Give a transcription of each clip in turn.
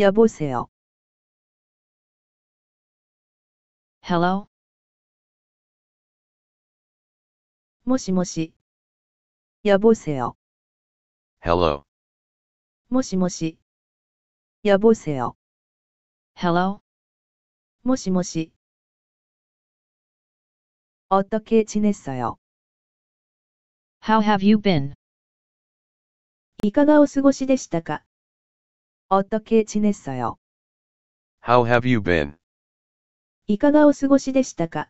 여보세요 Hello? もしもし。여보세요 Hello. もしもし。여보세요 Hello? もしもし。어떻게지냈어요 How have you been? いかがお過ごしでしたか어떻게지냈어요 How have you been? いかがお過ごしでしたか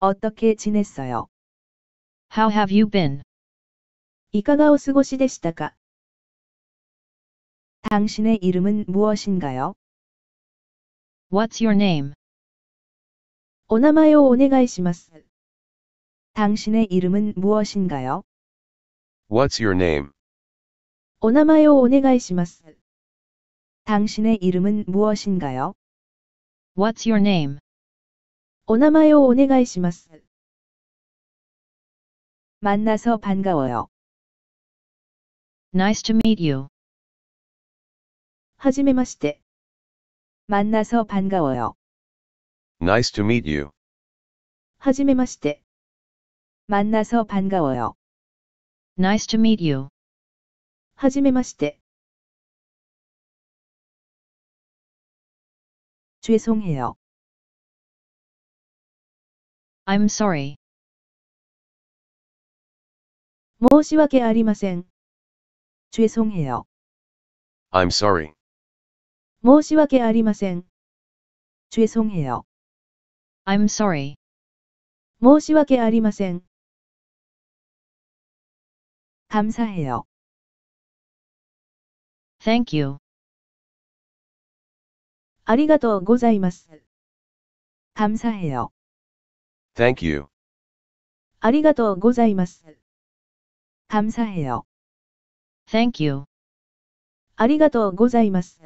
어떻게지냈어요 How have you been? いかがお過ごしでしたか당신의이름은무엇인가요 What's your name? お名前をお願いします。당신의이름은무엇인가요 What's your name? お名前をお願いします。 당신의 이름은 무엇인가요? What's your name? お名前をお願いします. 만나서 반가워요. Nice to meet you. はじめまして. 만나서 반가워요. Nice to meet you. はじめまして. 만나서 반가워요. Nice to meet you. はじめまして. 죄송해요. I'm sorry. 申し訳ありません。 죄송해요. I'm sorry. 申し訳ありません。 죄송해요. I'm sorry. 申し訳ありません。 감사해요. Thank you. ありがとうございます。感謝よ。Thank you. ありがとうございます。感謝よ。Thank you. ありがとうございます。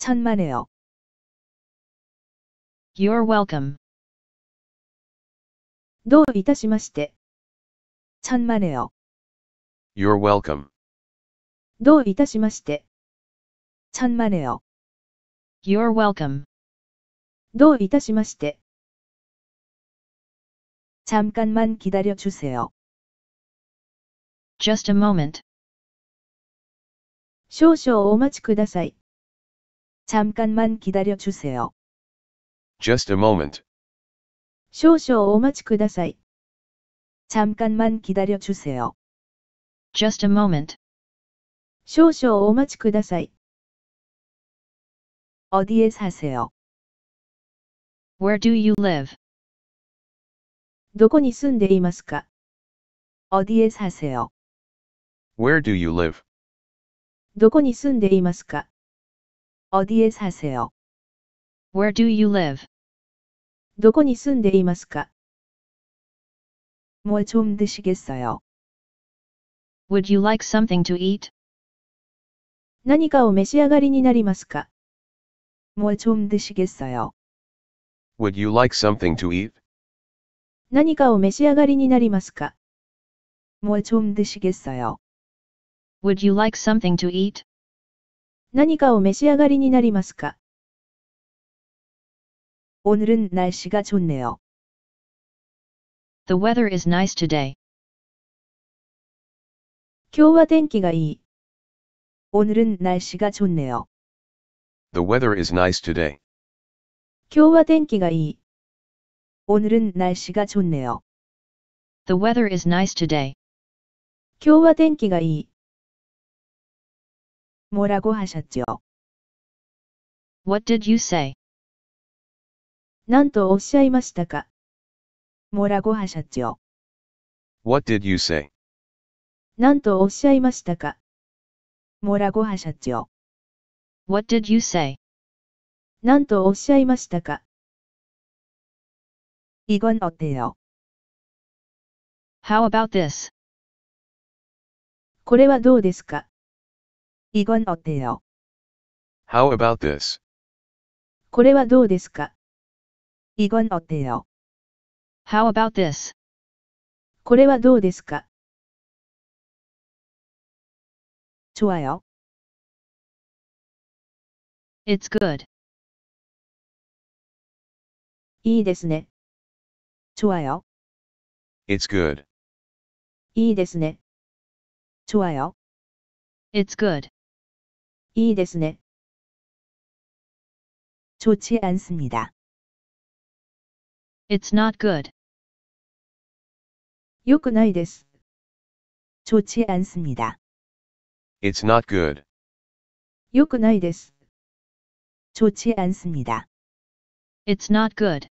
천만에요 You're welcome. どういたしまして천만에요 You're welcome. どういたしまして천만에요 You're welcome. どういたしまして。잠깐만기다려주세요 Just a moment. 少々お待ちください。잠깐만기다려주세요 Just a moment. 少々お待ちください。잠깐만기다려주세요 Just a moment. 少々お待ちください。어디에사세요 Where do you live? どこに住んでいますか어디에사세요 Where do you live? どこに住んでいますか어디에사세요 Where do you live? どこに住んでいますか좀드시겠어요 Would you like something to eat? 何かを召し上がりになりますか 뭐좀 드시겠어요? Would you like something to eat? 何かを召し上がりになりますかも좀 드시겠어요? Would you like something to eat? 何かを召し上がりになりますか 오늘은 날씨가 좋네요. The weather is nice today. 今日は天気がいい。 오늘은 날씨가 좋네요. The weather is nice today. 今日は天気がいい。오늘은날씨가좋네요 The weather is nice today. 今日は天気がいい。뭐라고하셨죠 What did you say? なんとおっしゃいましたか뭐라고하셨죠 What did you say? なんとおっしゃいましたか뭐라고하셨죠 What did you say? 何とおっしゃいましたか이건어때요 How about this? これはどうですか이건어때요 How about this? これはどうですか이건어때요 How about this? これはどうですか좋아요 It's good. 좋아요. It's good. 좋아요. It's good. 좋지 않습니다. It's not good. 좋지 않습니다. It's not good. 良くないです。 좋지 않습니다. It's not good.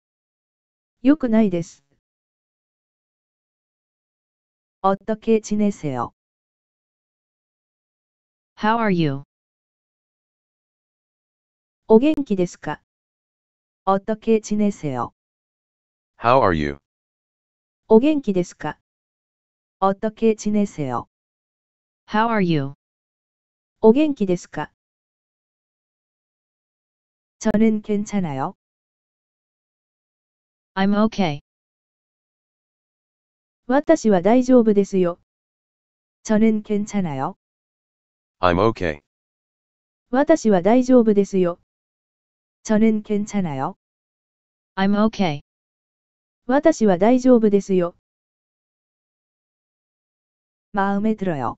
良くないです. 어떻게 지내세요? How are you? お元気ですか 어떻게 지내세요? How are you? 오 어떻게 지내세요? How are you? 오 저는 괜찮아요. I'm okay. 私は大丈夫ですよ。 저는 괜찮아요. I'm okay. 私は大丈夫ですよ。 저는 괜찮아요. I'm okay. 私は大丈夫ですよ。 마음에 들어요.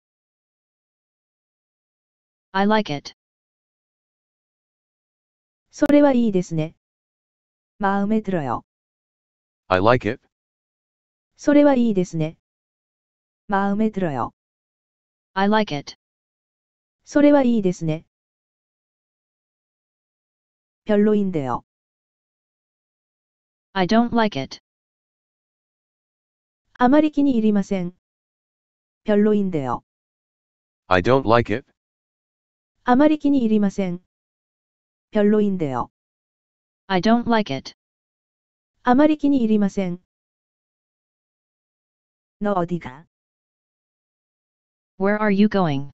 I like it. それはいいですね。マウメドロよ。I like it. それはいいですね。マウメドロよ。I like it. それはいいですね。별로인데 요。 I don't like it. あまり気に入りません。별로인데 요。 I don't like it. あまり気に入りません。 별로인데요. I don't like it.あまり気に入りません。の어디가 Where are you going?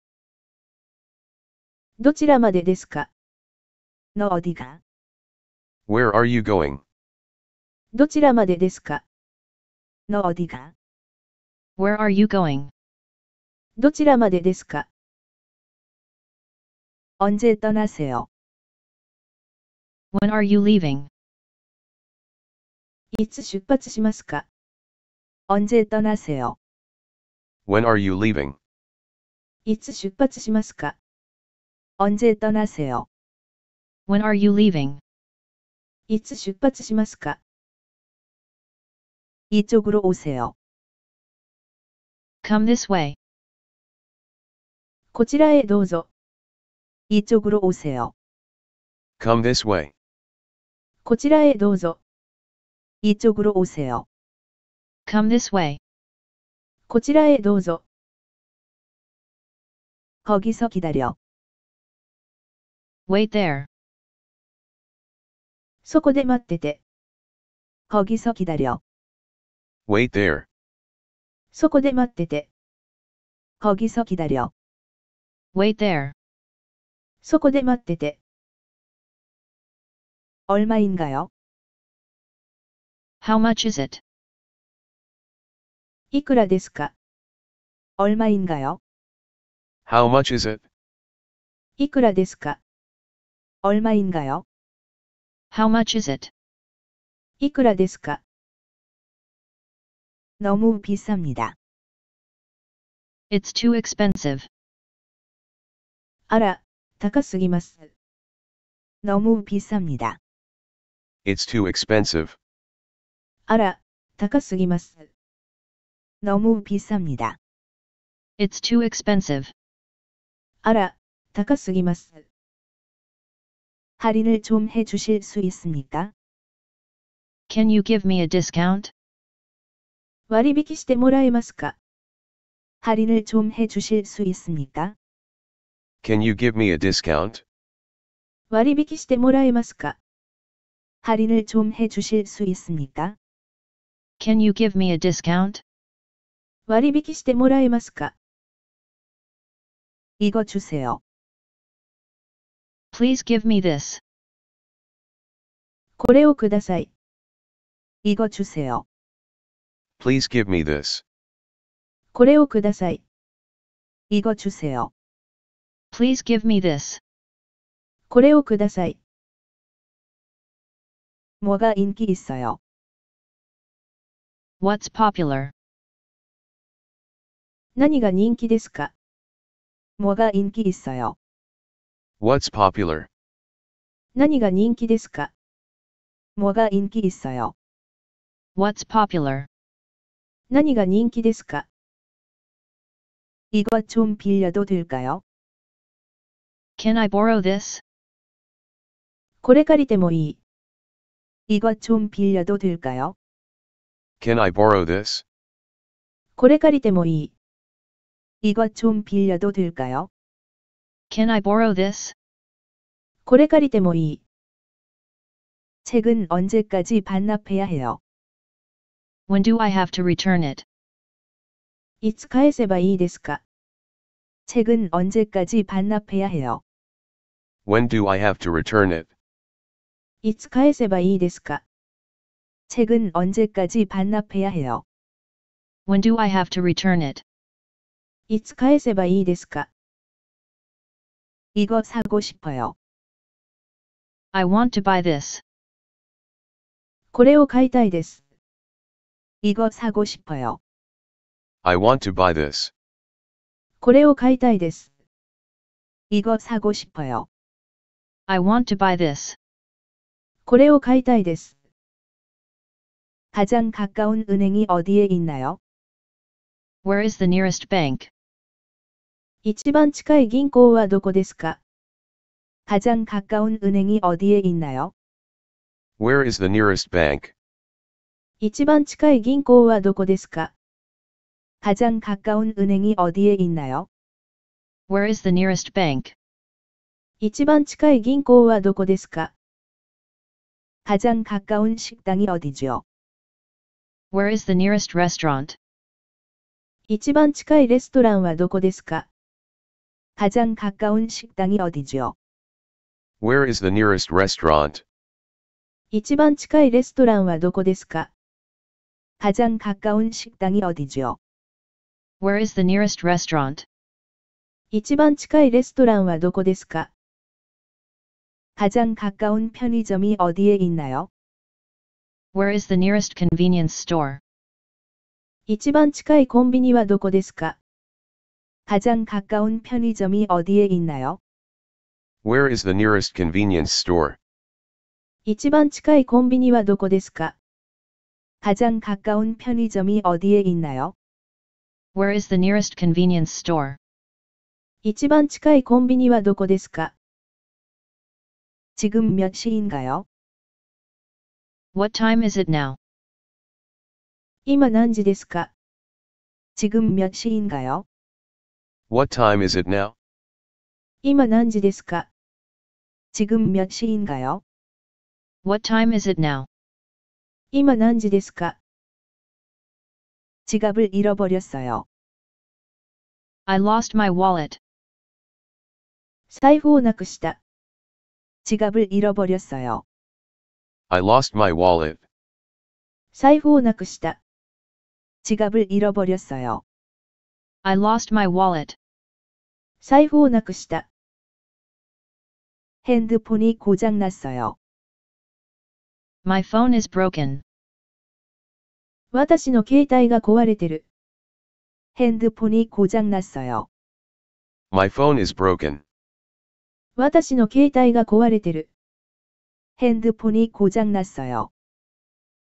どちらまでですかの어디가 Where are you going? どちらまでですかの어디가 Where are you going? When are you leaving? When are you leaving? When are you leaving? Come this way. Come this way. こちらへどうぞ。이쪽으로오세 요。 Come this way. こちらへどうぞ。거기서기다려 Wait there. そこで待ってて。거기서기다려 Wait there. そこで待ってて。거기서기다려 Wait there. そこで待ってて。 얼마인가요? How much is it? いくらですか? 얼마인가요? How much is it? いくらですか? 얼마인가요? How much is it? 너무 비쌉니다. It's too expensive. 너무 비쌉니다. It's too expensive. Ara, 다가쓰기마스. 너무 비쌉니다. It's too expensive. Ara, 다가쓰기마스. 할인을 좀 해주실 수 있습니까? Can you give me a discount?割引 してもらえますか? 할인을 좀 해주실 수 있습니까? Can you give me a discount? 割引してもらえますか?할인을좀해주실수있습니까 Can you give me a discount? 割引してもらえますか이거주세요 Please give me this. これをください。이거주세요 Please give me this. これをください。이거주세요 Please give me this. これをください。뭐가인기있어요 What's popular? 何が人気ですか뭐가인기있어요 What's popular? 何が人気ですか뭐가인기있어요 What's popular? 何が人気ですか이거좀빌려도될까요 Can I borrow this? これ借りてもいい。 이것 좀 빌려도 될까요? Can I borrow this? これ借りてもいい。이것 좀 빌려도 될까요? Can I borrow this? これ借りてもいい。 책은 언제까지 반납해야 해요? When do I have to return it? いつ返せばいいですか 책은 언제까지 반납해야 해요? When do I have to return it? いつ返せばいいですか When do I have to return it? I want to buy this. I want to buy this. I want to buy this. これを買いたいです。가장가까운은행이어디에있나요 Where is the nearest bank? 一番近い銀行はどこですか가장가까운은행이어디에있나요 Where is the nearest bank? 一番近い銀行はどこですか가장가까운은행이어디에있나요 Where is the nearest bank? 一番近い銀行はどこですか가장가까운식당이어디 죠? Where is the nearest restaurant? 一番近いレストランはどこですか가장가까운식당이어디 죠? Where is the nearest restaurant? 一番近いレストランはどこですか가장가까운식당이어디 죠? Where is the nearest restaurant? 一番近いレストランはどこですか가장가까운편의점이어디에있나요 Where is the nearest convenience store? 一番近いコンビニはどこですか가장가까운편의점이어디에있나요 Where is the nearest convenience store? 一番近いコンビニはどこですか가장가까운편의점이어디에있나요 Where is the nearest convenience store? 一番近いコンビニはどこですか지금몇시인가요 What time is it now? 今何時ですか지금몇시인가요 What time is it now? 今何時ですか지금몇시인가요 What time is it now? 今何時ですか지갑을잃어버렸어요 I lost my wallet. 財布をなくした。 지갑을 잃어버렸어요. I lost my wallet. 財布をなくした。지갑을 잃어버렸어요. I lost my wallet. 財布をなくした。 핸드폰이 고장났어요. My phone is broken. 私の携帯が壊れてる。핸드폰이 고장났어요. My phone is broken. 私の携帯が壊れてる。핸드폰이고장났어요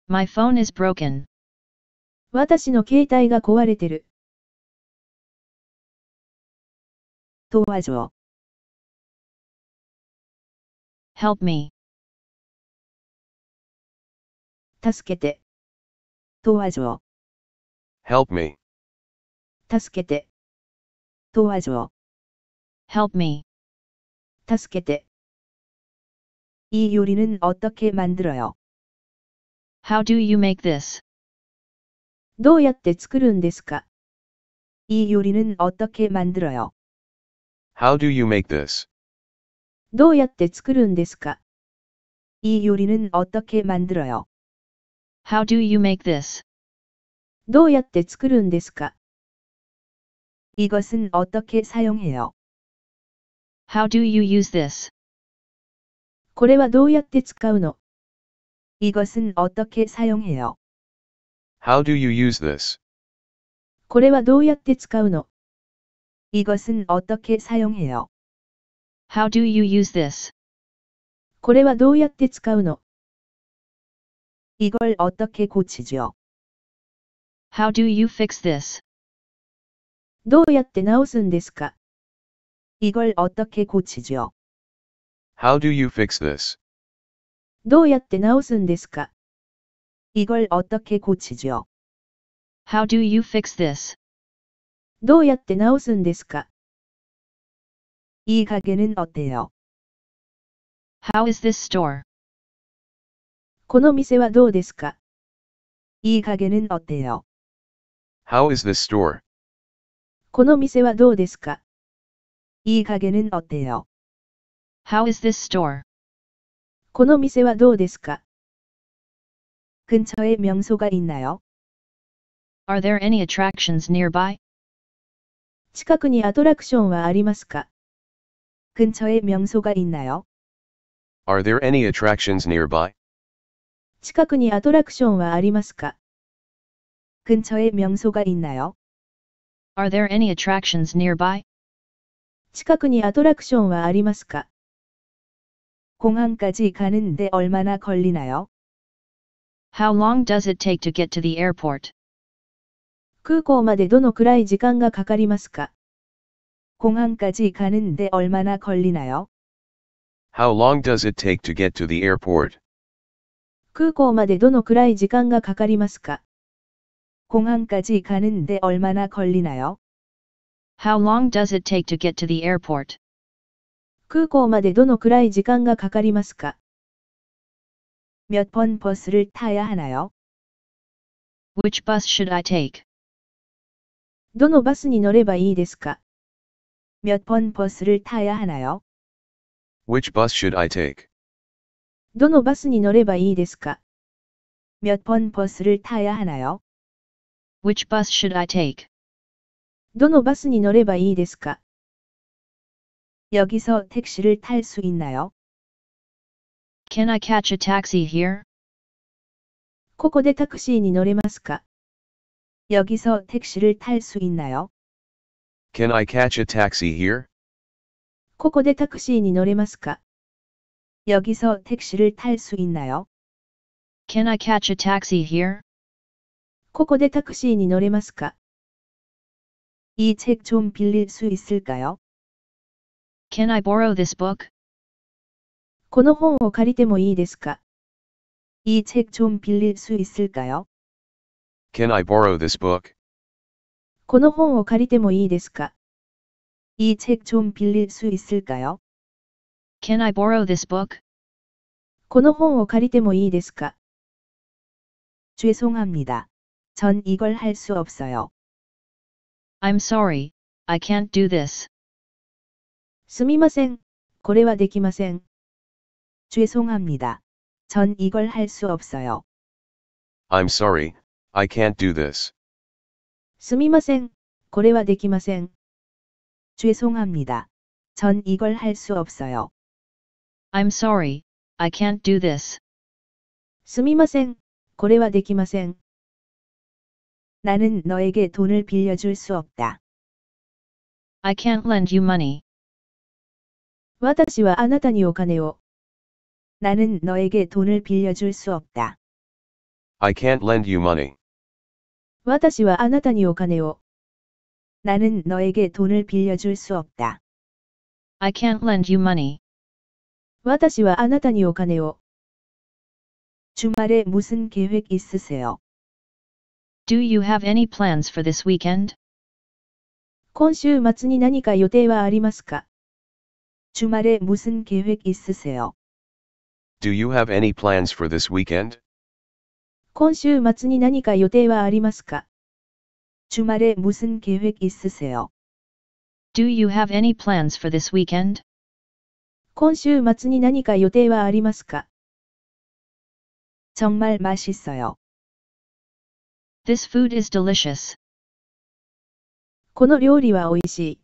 My phone is broken. 私の携帯が壊れてる。도와줘 Help me. 助けて。도와줘 Help me. 助けて。도와줘 Help me. 助けて。이 요리는 어떻게 만들어요? How do you make this? どうやって作るんですか?이 요리는 어떻게 만들어요? How do you make this? どうやって作るんですか?이 요리는 어떻게 만들어요? How do you make this? どうやって作るんですか? 이것은 어떻게 사용해요? How do you use this? これはどうやって使うの이것은어떻게사용해요 How do you use this? これはどうやって使うの이것은어떻게사용해요 How do you use this? これはどうやって使うの이걸어떻게고치죠 How do you fix this? どうやって直すんですか이걸어떻게고치죠 How do you fix this? どうやって直すんですか How do you fix this? どうやって直すんですか이가게는어때요 How is this store? この店はどうですか이가게는어때요 How is this store? この店はどうですか이가게는어때요 How is this store? この店はどうですか근처에명소가있나요 Are there any attractions nearby? 近くにアトラクションはありますか근처에명소가있나요 Are there any attractions nearby? 近くにアトラクションはありますか근처에명소가있나요 Are there any attractions nearby? 近くにアトラクションはありますか공항까지가는데얼마나걸리나요 How long does it take to get to the airport? 空港までどのくらい時間がかかりますか공항까지가는데얼마나걸리나요 How long does it take to get to the airport? 空港までどのくらい時間がかかりますか공항까지가는데얼마나걸리나요 How long does it take to get to the airport? 空港までどのくらい時間がかかりますか몇 번버스를타야하나요 ?Which bus should I take? どのバスに乗ればいいですか몇 번버스를타야하나요 ?Which bus should I take? どのバスに乗ればいいですか몇 번버스를타야하나요 ?Which bus should I take? どのバスに乗ればいいですか여기서택시를탈수있나요 Can I catch a taxi here? ここでタクシーに乗れますか여기서택시를탈수있나요 Can I catch a taxi here? ここでタクシーに乗れますか여기서택시를탈수있나요 Can I catch a taxi here? ここでタクシーに乗れますか 이책좀 빌릴 수 있을까요? Can I borrow this book? この本を借りてもいいですか?이책 좀 빌릴 수 있을까요? Can I borrow this book? この本を借りてもいいですか?이책 좀 빌릴 수 있을까요? Can I borrow this book? この本を借りてもいいですか? 죄송합니다. 전 이걸 할 수 없어요. I'm sorry, I can't do this. 없어요. I'm sorry, I can't do this. 없어요. I'm sorry, I can't do this. すみません、これはできません。 나는 너에게 돈을 빌려줄 수 없다. I can't lend you money. 私はあなたにお金を. 나는 너에게 돈을 빌려줄 수 없다. I can't lend you money. 私はあなたにお金を. 나는 너에게 돈을 빌려줄 수 없다. I can't lend you money. 私はあなたにお金を. 주말에 무슨 계획 있으세요? Do you have any plans for this weekend? Do you have any plans for this weekend? Do you have any plans for this weekend? This food is delicious. この料理はおいしい。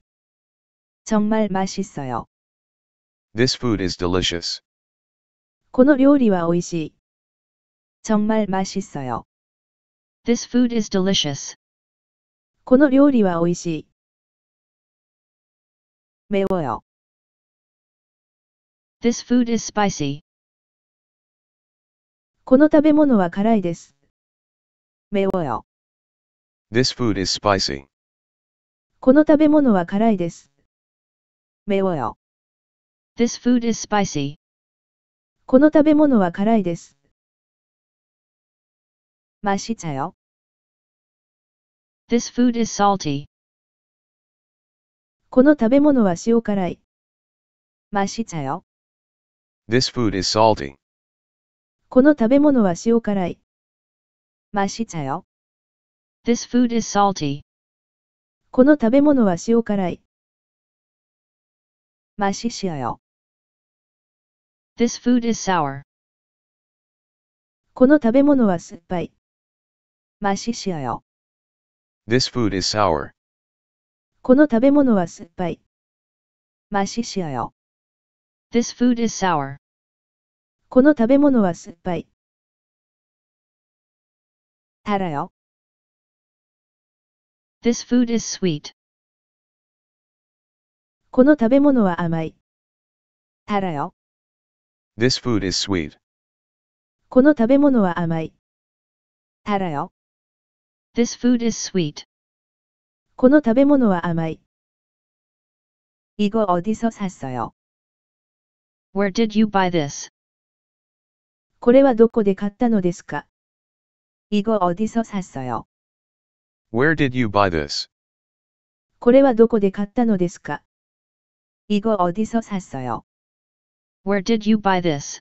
정말맛있어요 This food is delicious. この料理はおいしい。정말맛있어요 This food is delicious. この料理はおいしい。매워요 This food is spicy. この食べ物は辛いです。매워요 This food is spicy. この食べ物は辛いです。매워요 This food is spicy. この食べ物は辛いです。맛있어요 This food is salty. この食べ物は塩辛い。맛있어요 This food is salty. この食べ物は塩辛い。맛있어요 This food is salty. この食べ物は塩辛い。맛있어요 This food is sour. この食べ物は酸っぱい。맛있어요 This food is sour. この食べ物は酸っぱい。맛있어요 This food is sour. この食べ物は酸っぱい。알아요 This food is sweet. この食べ物は甘い。알아요 This food is sweet. この食べ物は甘い。알아요 This food is sweet. この食べ物は甘い。이거어디서샀어요 Where did you buy this? これはどこで買ったのですか이거어디서샀어요 Where did you buy this? これはどこで買ったのですか이거어디서샀어요 Where did you buy this?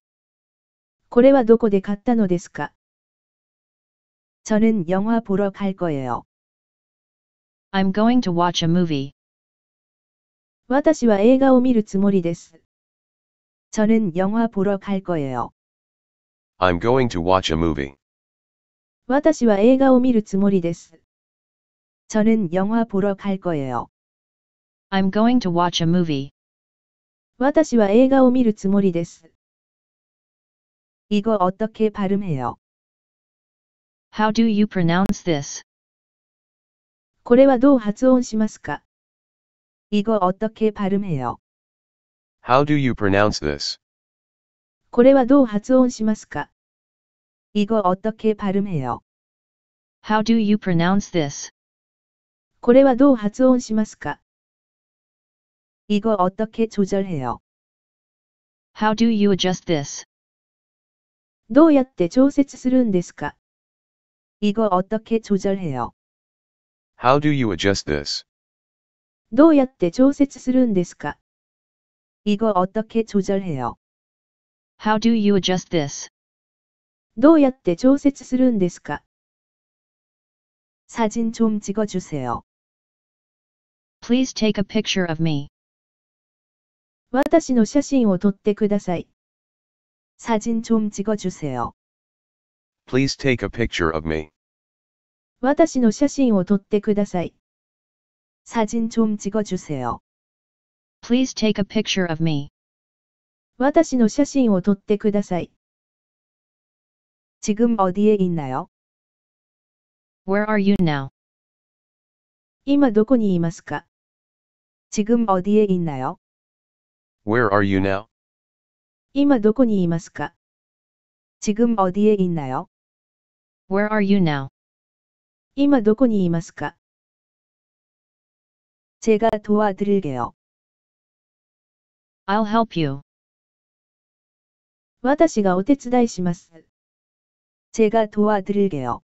これはどこで買ったのですか저는영화보러갈거예요 I'm going to watch a movie. 私は映画を見るつもりです。저는영화보러갈거예요 I'm going to watch a movie. 私は映画を見るつもりです。저는영화보러갈거예 요。 I'm going to watch a movie. 私は映画を見るつもりです。이거어떻게발음해요 How do you pronounce this? これはどう発音しますか이거어떻게발음해요 How do you pronounce this? これはどう発音しますか 이거 어떻게 발음해요? How do you pronounce this? これはどう発音しますか? 이거 어떻게 조절해요? How do you adjust this? どうやって調節するんですか? 이거 어떻게 조절해요? How do you adjust this? どうやって調節するんですか? 이거 어떻게 조절해요? How do you adjust this? どうやって調節するんですか사진좀찍어주세요 Please take a picture of me. 私の写真を撮ってください。사진좀찍어주세요 Please take a picture of me. 私の写真を撮ってください。사진좀찍어주세요 Please take a picture of me. 私の写真を撮ってください。지금어디에있나요 Where are you now? 今どこにいますか지금어디에있나요 Where are you now? 今どこにいますか지금어디에있나요 Where are you now? 今どこにいますか제가도와드릴게요 I'll help you. 私がお手伝いします。제가도와드릴게요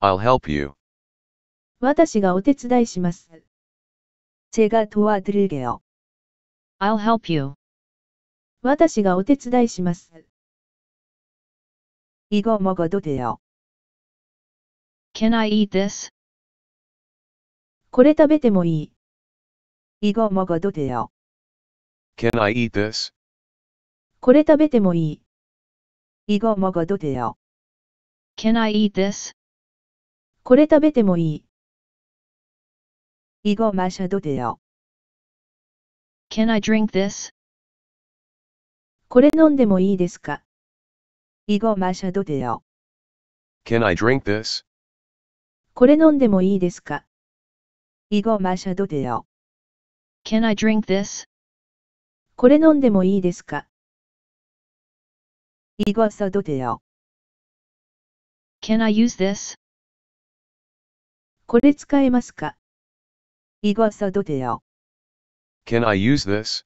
I'll help you. 私がお手伝いします。제가도와드릴게요 I'll help you. 私がお手伝いします。이거먹어도돼요 Can I eat this? これ食べてもいい。이거먹어도돼요 Can I eat this? これ食べてもいい。이거먹어도돼요 Can I eat this? これ食べてもいい。이거마셔도돼 요。 Can I drink this? これ飲んでもいいですか이거마셔도돼 요。 Can I drink this? これ飲んでもいいですか이거마셔도돼 요。 Can I drink this? これ飲んでもいいですか이거써도돼요 Can I use this? これ使えますか이거써도돼요 Can I use this?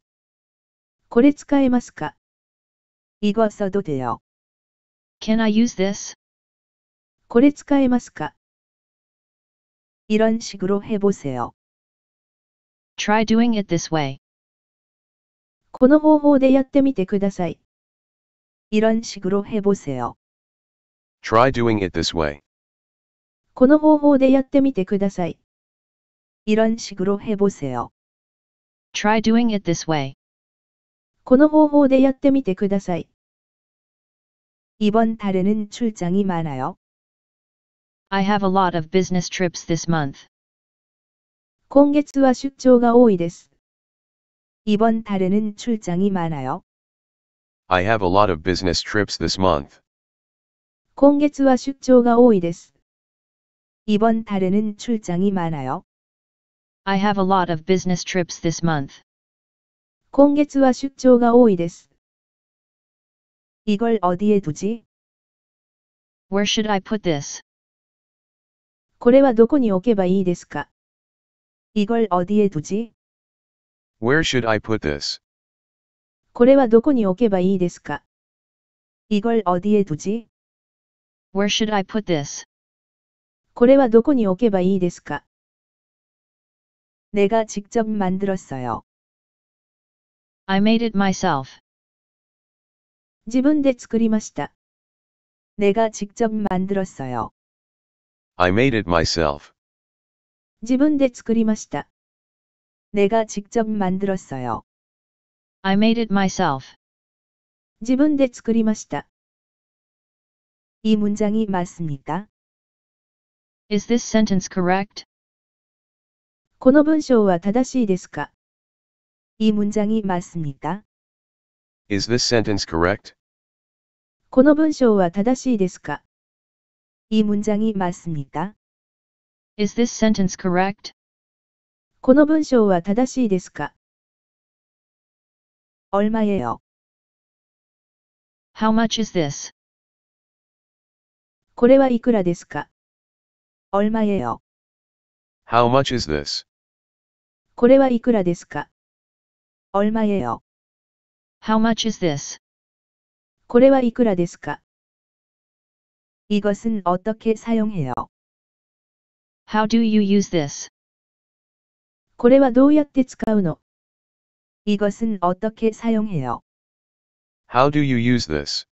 これ使えますか이거써도돼요 Can I use this? これ使えますかいろんしぐろへぼせよ。Try doing it this way. この方法でやってみてください。いろんしぐろへぼせよ。Try doing it this way. この方法でやってみてください。이런 Try doing it this way. この方法でやってみてください。 이번 달에는 출장이 많아요. I have a lot of business trips this month. 今月は出張が多いです。 이번 달에는 출장이 많아요. I have a lot of business trips this month. 今月は出張が多いです。 이번 달에는 출장이 많아요. I have a lot of business trips this month. 今月は出張が多いです. 이걸 어디에 두지? Where should I put this? これはどこに置けばいいですか? 이걸 어디에 두지? Where should I put this? これはどこに置けばいいですか? 이걸 어디에 두지? Where should I put this? これはどこに置けばいいですか 내가 직접 만들었어요. I made it myself. 自分で作りました。내가 직접 만들었어요. I made it myself. 自分で作りました。내가 직접 만들었어요. I made it myself. 自分で作りました。이문장이맞습니까 Is this sentence correct? この文章は正しいですか이문장이맞습니까 Is this sentence correct? この文章は正しいですか이문장이맞습니까 Is this sentence correct? この文章は正しいですか얼마예요 How much is this? これはいくらですか얼마예요 How much is this? これはいくらですか얼마예요 How much is this? これはいくらですか이것은어떻게사용해요 How do you use this? これはどうやって使うの이것은어떻게사용해요 How do you use this?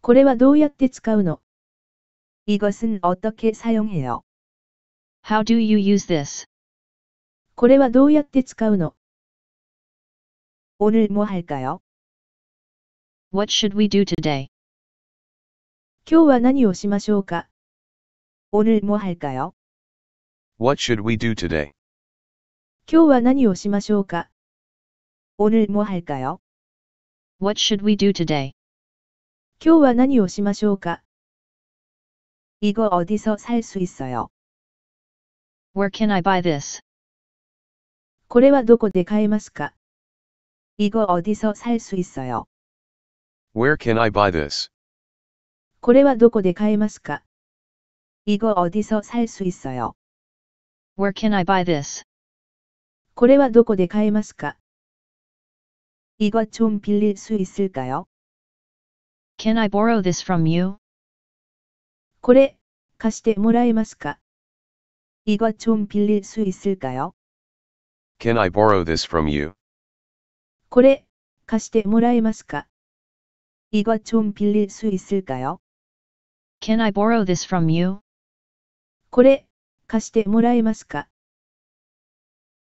これはどうやって使うの이것은어떻게사용해요 How do you use this? これはどうやって使うの오늘뭐할까요 What should we do today? 今日は何をしましょうか오늘뭐할까요 What should we do today? 今日は何をしましょうか오늘뭐할까요 What should we do today? 今日は何をしましょうか 이거 어디서 살 있어요? Where can I buy this? これはどこで買えますか? 이거 어디서 살 수 있어요? Where can I buy this? これはどこで買えますか? 이거 어디서 살 수 있어요? Where can I buy this? これはどこで買えますか? 이거 좀 빌릴 수 있을까요? Can I borrow this from you? これ、貸してもらえますか이것좀빌릴수있을까요 Can I borrow this from you? これ、貸してもらえますか이좀빌릴수있을까요 Can I borrow this from you? これ、貸してもらえますか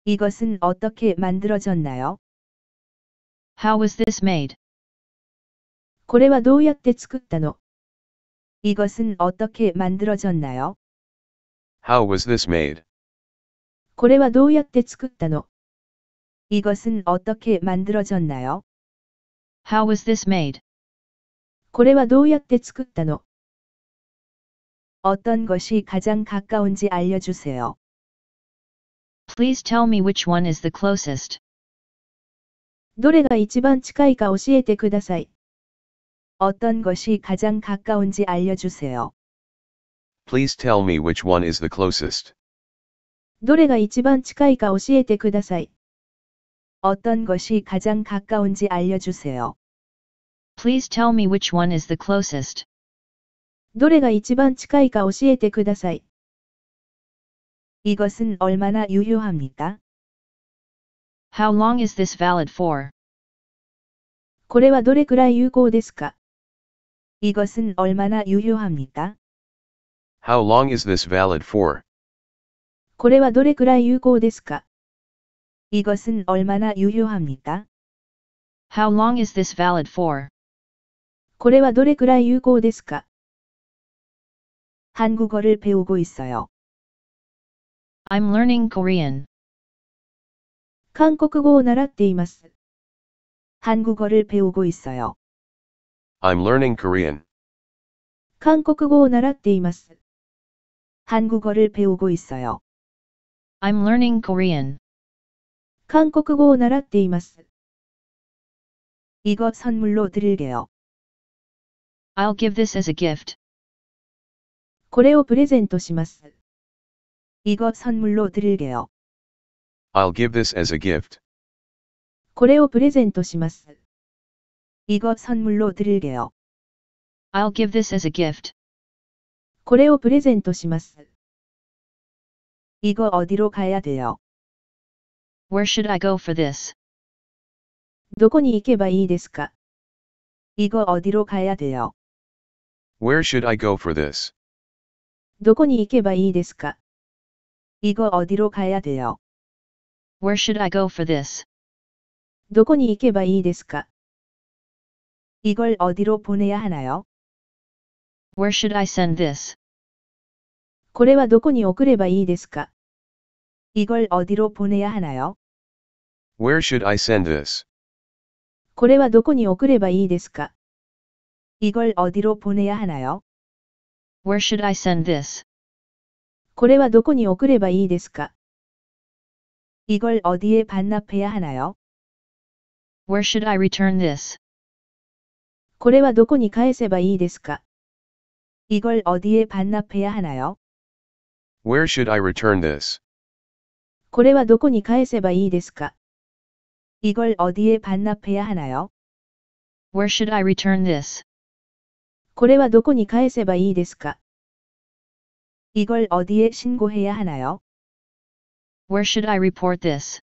이것은어떻게만들어졌나요 How was this made? これはどうやって作ったの 이것은 어떻게 만들어졌나요? How was this made? これはどうやって作ったの? 이것은 어떻게 만들어졌나요? How was this made? これはどうやって作ったの? 어떤 것이 가장 가까운지 알려주세요. Please tell me which one is the closest. どれが一番近いか教えてください。 어떤 것이 가장 가까운지 알려주세요. Please tell me which one is the closest. どれが一番近いか教えてください。 어떤 것이 가장 가까운지 알려주세요. Please tell me which one is the closest. どれが一番近いか教えてください。 이것은 얼마나 유효합니까? How long is this valid for? これはどれくらい有効ですか 이것은 얼마나 유효합니까? How long is this valid for? これはどれくらい有効ですか? 이것은 얼마나 유효합니까? How long is this valid for? これはどれくらい有効ですか? 한국어를 배우고 있어요. I'm learning Korean. 韓国語を習っています. 한국어를 배우고 있어요. I'm learning Korean. 한국어 習っています。韓国語배우고있어요。I'm learning Korean. 韓国語を習っています。이것선물로드릴게요。I'll give this as a gift. これをプレゼントします。이것선물로드릴게요。I'll give this as a gift. 이것선물로드릴게요 I'll give this as a gift. これをプレゼントします。이거어디로가야돼요 Where should I go for this? どこに行けばいいですか이거어디로가야돼요 Where should I go for this? どこに行けばいいですか이거어디로가야돼요 Where should I go for this? どこに行けばいいですか 이걸 어디로 보내야 하나요? Where should I send this? これはどこに送ればいいですか 이걸 어디로 보내야 하나요? Where should I send this? これはどこに送ればいいですか 이걸 어디로 보내야 하나요? Where should I send this? これはどこに送ればいいですか 이걸 어디에 반납해야 하나요? Where should I return this? これはどこに返せばいいですか이걸어디에반납해야하나요 Where should I return this? これはどこに返せばいいですか이걸어디에반납해야하나요 Where should I return this? これはどこに返せばいいですか이걸어디에신고해야하나요 Where should I report this?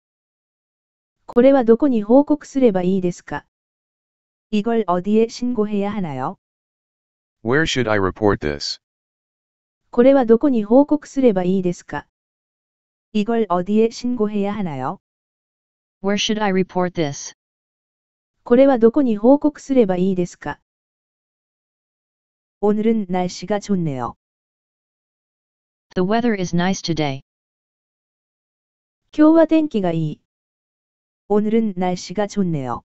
これはどこに報告すればいいですか 이걸 어디에 신고해야 하나요? Where should I report this? これはどこに報告すればいいですか? 이걸 어디에 신고해야 하나요? Where should I report this? これはどこに報告すればいいですか? 오늘은 날씨가 좋네요. The weather is nice today. 今日は天気がいい。 오늘은 날씨가 좋네요.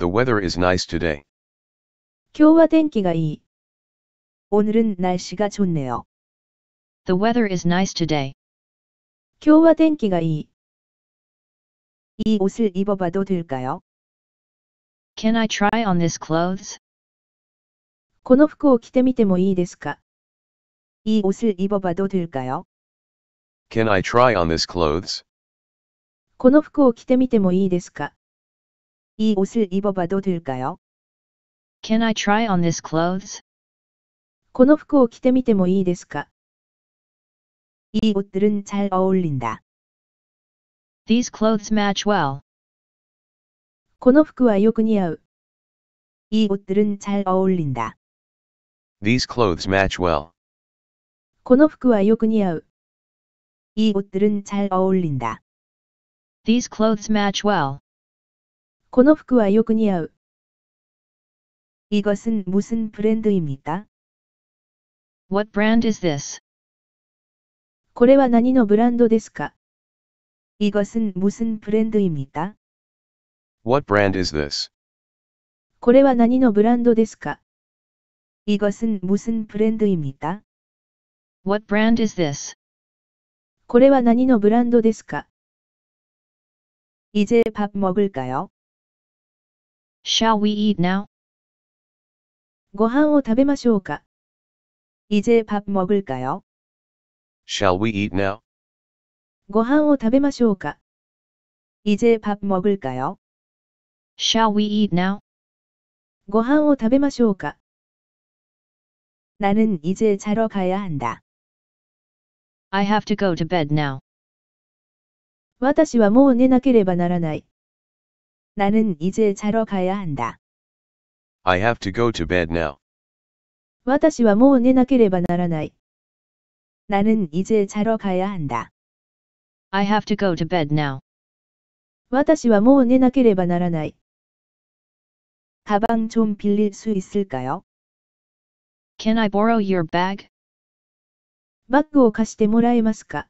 The weather is nice today. 날씨가 좋네요. The weather is nice today. 옷을 입어봐도 될까요? Can I try on this clothes? この服を着てみてもいいですか이 옷을 입어봐도 될까요? Can I try on this clothes? この服を着てみてもいいですか이옷을입어봐도될까요 Can I try on this clothes? この服を着てみてもいいですか이옷들은잘어울린다 These clothes match well. この服はよく似合う。이옷들은잘어울린다 These clothes match well. この服はよく似合う。이옷들은잘어울린다 These clothes match well. この服はよく似合う。이것은무슨브랜드입니까 What brand is this? これは何のブランドですか이것은무슨브랜드입니까 What brand is this? これは何のブランドですか이것은무슨브랜드입니까 What brand is this? これは何のブランドですか이제밥먹을까요 Shall we eat now? ご飯を食べましょうか이제밥먹을까요 Shall we eat now? ご飯を食べましょうか이제밥먹을까요 Shall we eat now? ご飯を食べましょうか나는이제자러가야한다 I have to go to bed now. 私はもう寝なければならない。 나는 이제 자러 가야 한다. I have to go to bed now. 私はもう寝なければならない. 나는 이제 자러 가야 한다. I have to go to bed now. 私はもう寝なければならない. 가방 좀 빌릴 수 있을까요? Can I borrow your bag? バッグを貸してもらえますか?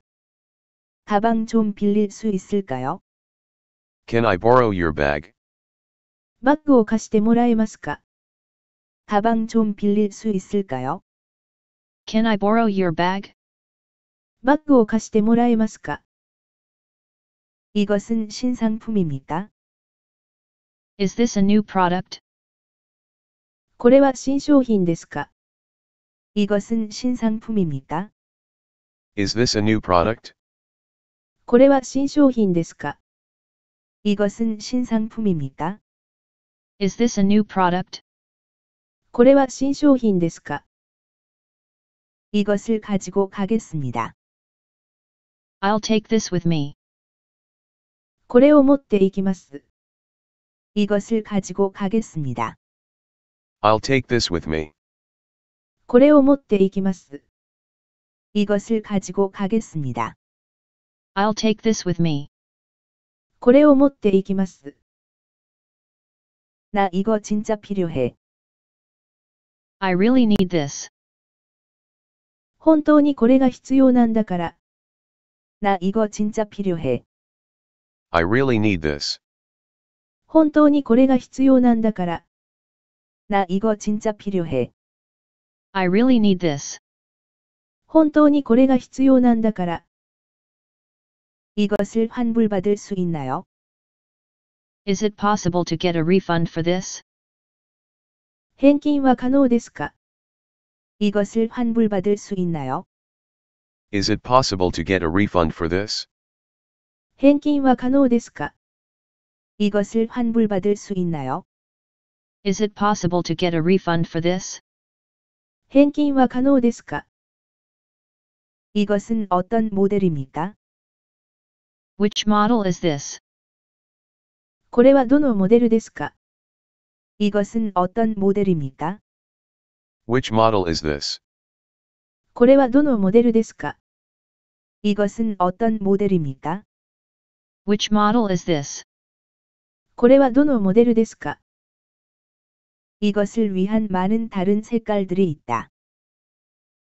가방 좀 빌릴 수 있을까요? Can I borrow your bag? バッグを貸してもらえますか가방좀빌릴수있을까요 Can I borrow your bag? バッグを貸してもらえますか이것은신상품입니까 Is this a new product? これは新商品ですか이것은신상품입니까 Is this a new product? これは新商品ですか 이것은 신상품입니까? Is this a new product? これは 신상品ですか? 이것을 가지고 가겠습니다. I'll take this with me. これを持っていきます. 이것을 가지고 가겠습니다. I'll take this with me. これを持っていきます. 이것을 가지고 가겠습니다. I'll take this with me. これを持っていきます。な、いご、ちんざ、ぴりょへ。I really need this. 本当にこれが必要なんだから。な、いご、ちんざ、ぴりょへ。I really need this. 本当にこれが必要なんだから。な、いご、ちんざ、ぴりょへ。I really need this. 本当にこれが必要なんだから。 이것을 환불받을 수 있나요? Is it possible to get a refund for this? 返金は可能ですか 이것을 환불받을 수 있나요? Is it possible to get a refund for this? 返金は可能ですか 이것을 환불받을 수 있나요? Is it possible to get a refund for this? 返金は可能ですか 이것은 어떤 모델입니까? Which model is this? これはどのモデルですか 이것은 어떤 모델입니까? Which model is this? これはどのモデルですか 이것은 어떤 모델입니까? Which model is this? これはどのモデルですか 이것을 위한 많은 다른 색깔들이 있다.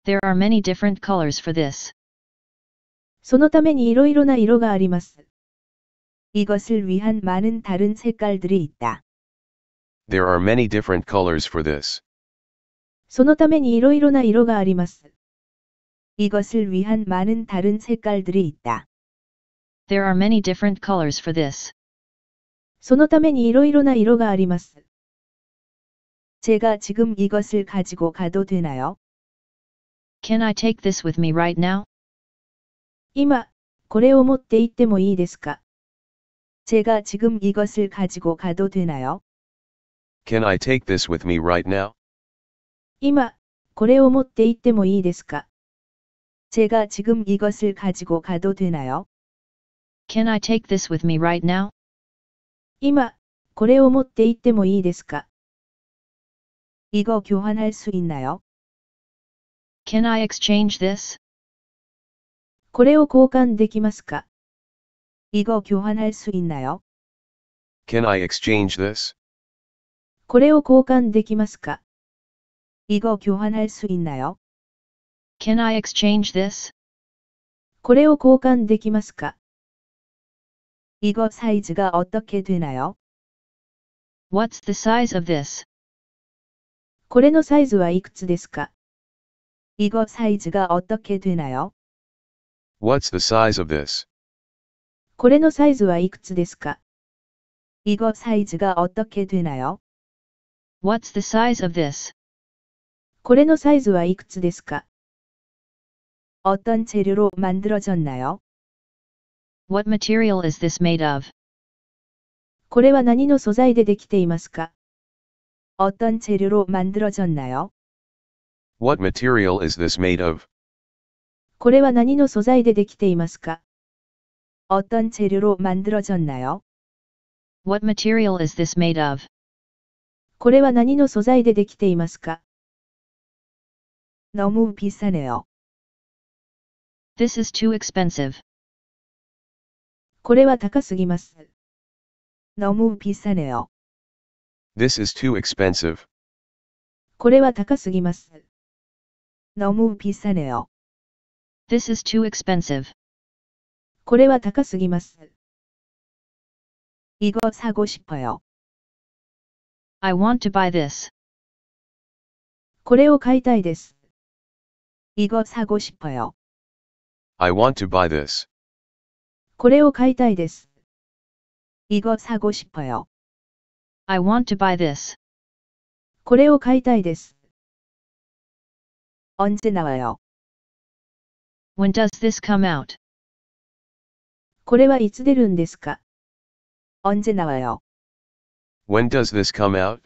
There are many different colors for this. そのために 이러이러나 이러가 아리 이것을 위한 많은 다른 색깔들이 있다. There are many different colors for this. そのために 이러이러나 이러가 아리 이것을 위한 많은 다른 색깔들이 있다. There are many different colors for this. そのために 이러이러나 이러가 아리 제가 지금 이것을 가지고 가도 되나요? Can I take this with me right now? 今、これを持って行ってもいいですか제가지금이것을가지고가도되나요 Can I take this with me right now? 今、これを持って行ってもいいですか제가지금이것을가지고가도되나요 Can I take this with me right now? 今、これを持って行ってもいいですか이거교환할수있나요 Can I exchange this? これを交換できますか이거교환할수있나요 Can I exchange this? これを交換できますか이거교환할수있나요 Can I exchange this? これを交換できますか이거사이즈가어떻게되나요 What's the size of this? これのサイズはいくつですか이거サイズが어떻게되나요 What's the size of this? これのサイズはいくつですか이거サイズが어떻게 What's the size of this? これのサイズはいくつですか What material is this made of? これは何の素材でできていますか What material is this made of? これは何の素材でできていますか어떤재료로만들어졌나요 What material is this made of? これは何の素材でできていますか너무비싸네요 This is too expensive. これは高すぎます。너무비싸네요 This is too expensive. これは高すぎます。너무비싸네요 This is too expensive. これは高すぎます。이거사고싶어요 I want to buy this. これを買いたいです。이거사고싶어요 I want to buy this. これを買いたいです。이거사고싶어요 I want to buy this. これを買いたいです。언제나와요 When does this come out? これはいつ出るんですか언제나와요 When does this come out?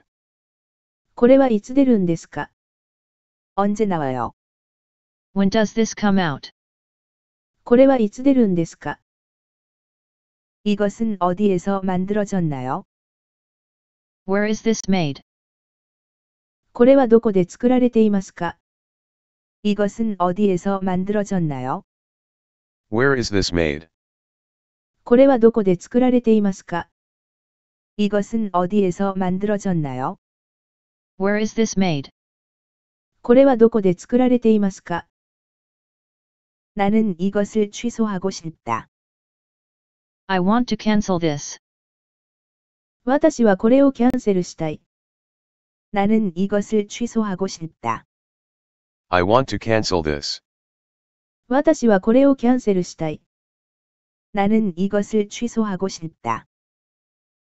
これはいつ出るんですか언제나와요 When does this come out? これはいつ出るんですか이것은어디에서만들어졌나요 Where is this made? これはどこで作られていますか 이것은 어디에서 만들어졌나요? Where is this made? これはどこで作られていますか? 이것은 어디에서 만들어졌나요? Where is this made? これはどこで作られていますか? 나는 이것을 취소하고 싶다. I want to cancel this. 私はこれをキャンセルしたい。 나는 이것을 취소하고 싶다. I want to cancel this. 私はこれをキャンセルしたい。나는이것을취소하고싶다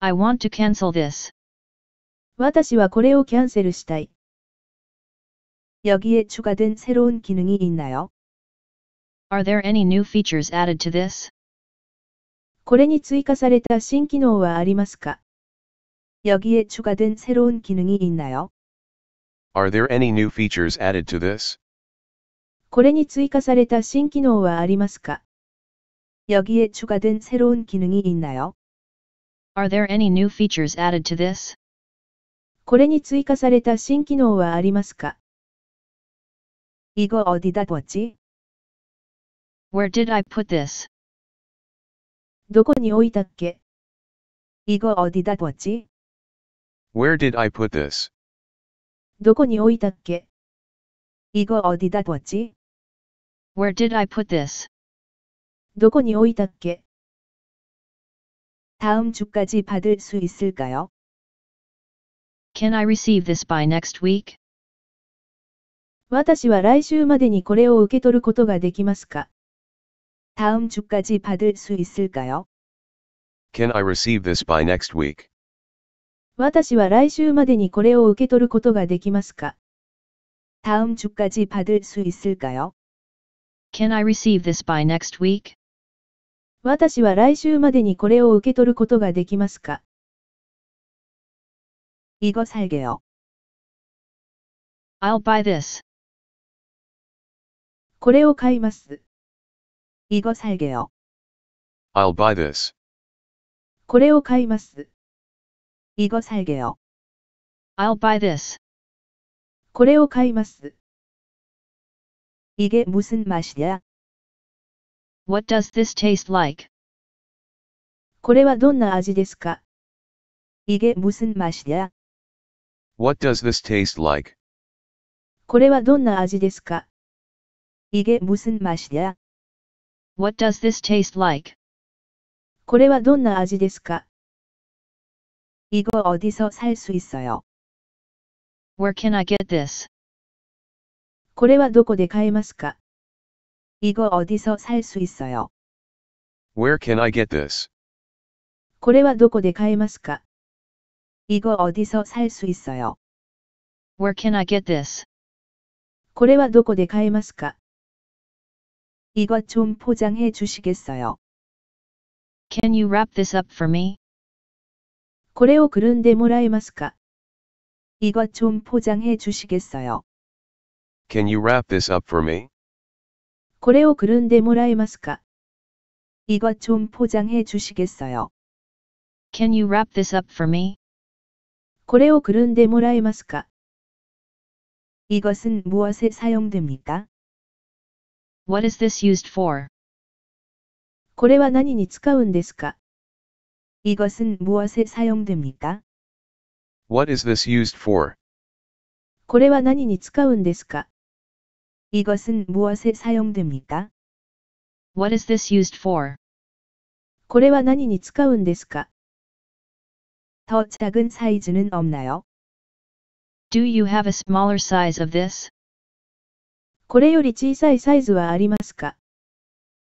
I want to cancel this. 私はこれをキャンセルしたい。여기에추가된새로운기능이있나요 Are there any new features added to this? これに追加された新機能はありますか여기에추가된새로운기능이있나요 Are there any new features added to this? Are there any new features added to this? 이거 어디다 Where did I put this? どこに置いたっけ 어디다 Where did I put this? どこに置いたっけ이거어디다두었지 Where did I put this? どこに置いたっけ다음주까지받을수있을까요 Can I receive this by next week? 私は来週までにこれを受け取ることができますか다음주까지받을수있을까요 Can I receive this by next week? 私は来週までにこれを受け取ることができますか다음주까지받을수있을까요 Can I receive this by next week? 私は来週までにこれを受け取ることができますか이거살게요 I'll buy this. これを買います。이거살게요 I'll buy this. これを買います。이거살게요 I'll buy this. これを買います。이게무슨맛이야 What does this taste like? これはどんな味ですか이게무슨맛이야 What does this taste like? これはどんな味ですか이게무슨맛이야 What does this taste like? これはどんな味ですか 이거 어디서 살 있어요? Where can I get this? 고래와 これはどこで買えますか? 이거 어디서 살 수 있어요? Where can I get this? 고래와 これはどこで買えますか? 이거 어디서 살 수 있어요? Where can I get this? 고래와 これはどこで買えますか? 이거 좀 포장해 주시겠어요? Can you wrap this up for me? これを 그런데 もらえますか? 이것 좀 포장해 주시겠어요? Can you wrap this up for me? これを 그런데 もらえますか? 이것 좀 포장해 주시겠어요? Can you wrap this up for me? これを 그런데 もらえますか? 이것은 무엇에 사용됩니까? What is this used for? これは何に使うんですか이것은무엇에사용됩니까 What is this used for? これは何に使うんですか이것은무엇에사용됩니까 What is this used for? これは何に使うんですか더작은사이즈는없나요 Do you have a smaller size of this? これより小さいサイズはありますか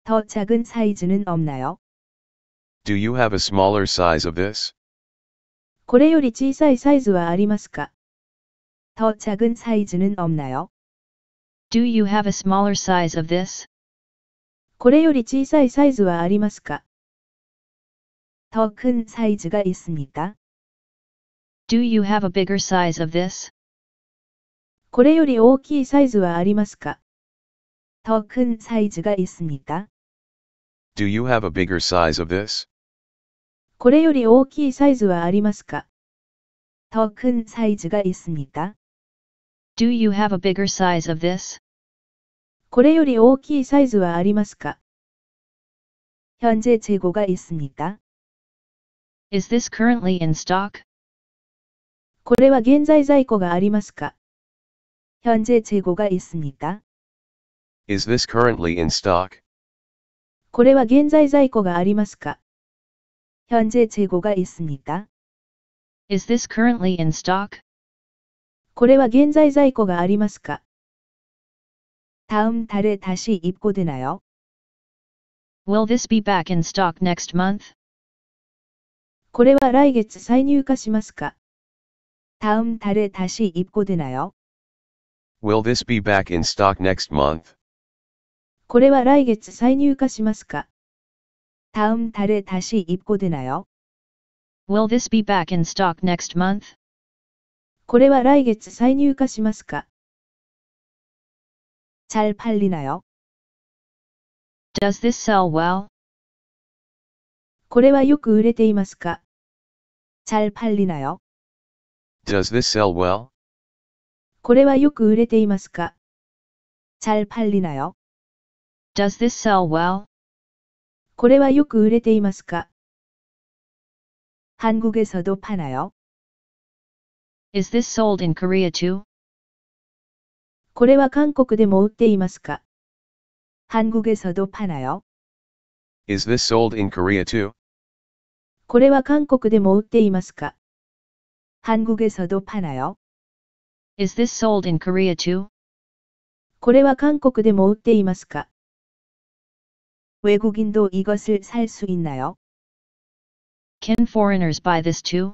더작은사이즈는없나요 Do you have a smaller size of this? これより小さいサイズはありますか더작은사이즈는없나요 Do you have a smaller size of this? これより小さいサイズはありますか더큰사이즈가있습니까 Do you have a bigger size of this? これより大きいサイズはありますか더큰사이즈가있습니까 Do you have a bigger size of this? これより大きいサイズはありますか더큰サイズが있습니다 Do you have a bigger size of this? これより大きいサイズはありますか현재재고가있습니다 Is this currently in stock? これは現在在庫がありますか현재재고가있습니다 Is this currently in stock? これは現在在庫がありますか현재재고가있습니까 Is this currently in stock? これは現在在庫がありますか다음달에다시입고되나요 Will this be back in stock next month? これは来月再入荷しますか다음달에다시입고되나요 Will this be back in stock next month? これは来月再入荷しますか다음달에다시입고되나요 Will this be back in stock next month? これは来月再入荷しますか잘팔리나요 Does this sell well? これはよく売れていますか잘팔리나요 Does this sell well? これはよく売れていますか잘팔리나요 Does this sell well? これはよく売れていますか한국에서도파나요 Is this sold in Korea too? これは韓国でも売っていますか韓国에서도파나요 Is this sold in Korea too? これは韓国でも売っていますか韓国에서도파나요 Is this sold in Korea too? これは韓国でも売っていますか 외국인도 이것을 살 있나요? Can foreigners buy this too?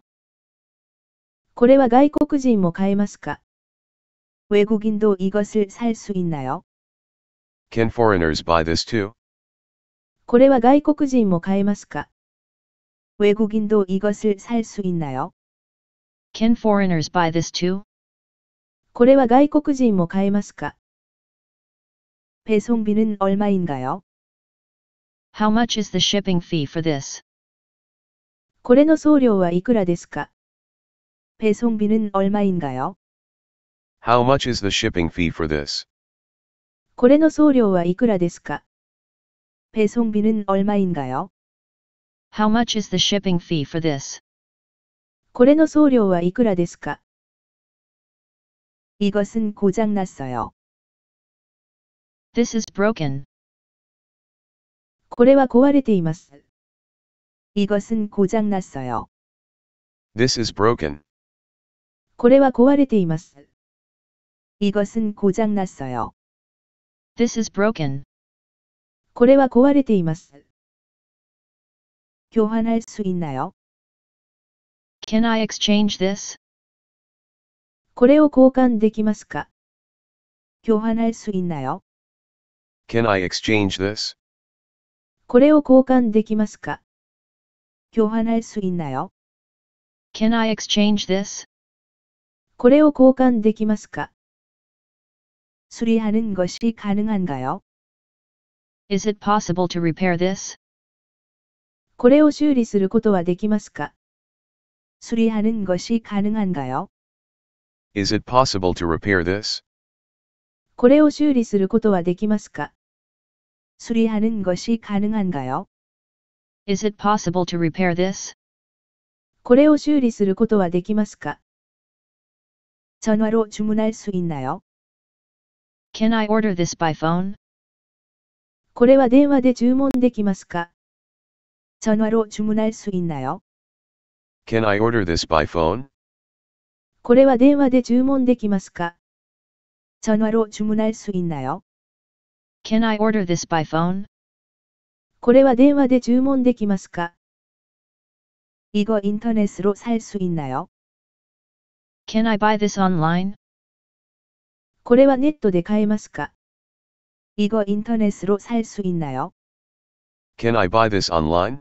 これは外国人も買えますか 외국인도 이것을 살 수 있나요? Can foreigners buy this too? これは外国人も買えますか 외국인도 이것을 살 수 있나요? Can foreigners buy this too? これは外国人も買えますか 배송비는 얼마인가요? How much is the shipping fee for this? How much is the shipping fee for this? How much is the shipping fee for this? This is broken. これは壊れています。This is broken. これは壊れています。This is broken. これは壊れています。교환할수있나요 Can I exchange this? これを交換できますか교환할수있나요 Can I exchange this? これを交換できますか今日話すいんなよ。Can I exchange this? これを交換できますか수리하는것이가능한가요 Is it possible to repair this? これを修理することはできますか수리하는것이가능한가요 Is it possible to repair this? これを修理することはできますか수리하는것이가능한가요 Is it possible to repair this? これを修理することはできますか전화로주문할수있나요 Can I order this by phone? これは電話で注文できますか전화로주문할수있나요 Can I order this by phone? これは電話で注文できますか전화로주문할수있나요 Can I order this by phone? これは電話で注文できますか이거인터넷으로살수있나요 Can I buy this online? これはネットで買えますか이거인터넷으로살수있나요 Can I buy this online?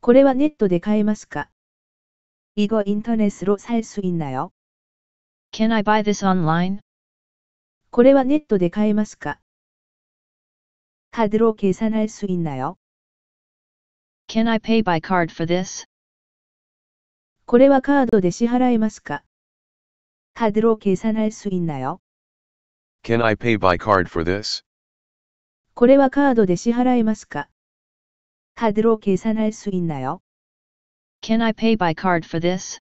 これはネットで買えますか이거인터넷으로살수있나요 Can I buy this online? これはネットで買えますか 카드로 계산할 수 있나요? Can I pay by card for this? これはカードで支払えますかカードを計算할수 Can I pay by card for this? これはカードで支払えますかカードを計算할수 Can I pay by card for this?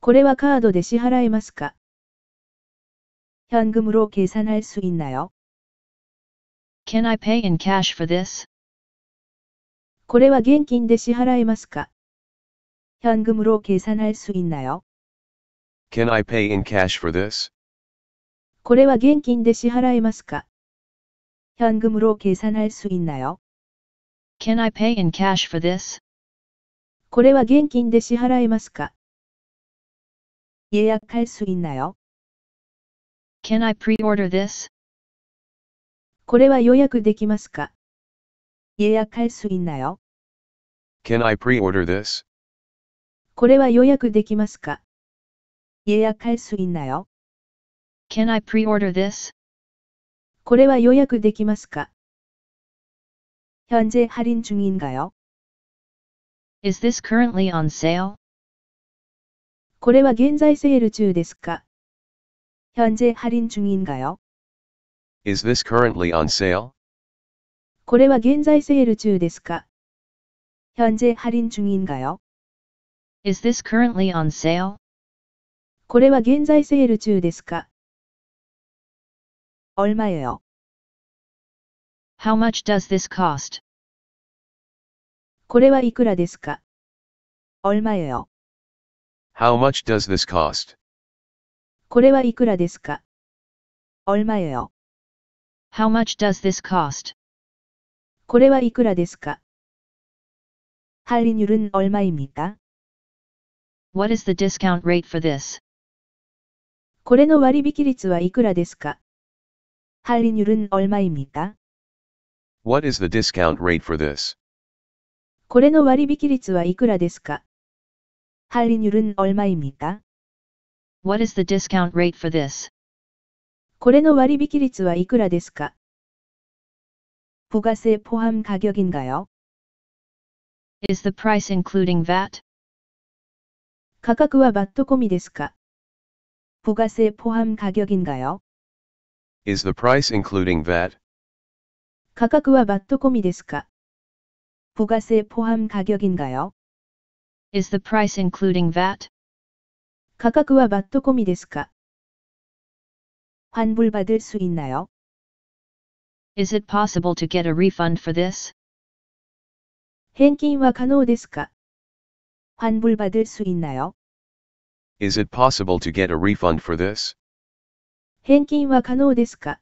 これはカードで支払えますか현금으로 계산할 수 있나요? Can I pay in cash for this? これは現金で支払えますか현금으로계산할수있나요 Can I pay in cash for this? これは現金で支払えますか현금으로계산할수있나요 Can I pay in cash for this? これは現金で支払えますか예약할수있나요 Can I pre-order this? これは予約できますか予約할수있나요 Can I pre-order this? これは予約できますか予約할수있나요 Can I pre-order this? これは予約できますか현재할인중인가요 Is this currently on sale? これは現在セール中ですか현재할인중인가요 Is this currently on sale? Is this currently on sale? How much does this cost? How much does this cost? How much does this cost? What is the discount rate for this? What is the discount rate for this? What is the discount rate for this? これの割引率はいくらですか부가세포함가격인가요 Is the price including VAT? 価格はバット込みですか부가세포함가격인가요 Is the price including VAT? 価格はバット込みですか부가세포함가격인가요 Is the price including VAT? 価格はバット込みですか 환불받을 수 있나요? Is it possible to get a refund for this? 返金は可能ですか? 환불받을 수 있나요? Is it possible to get a refund for this? 返金は可能ですか?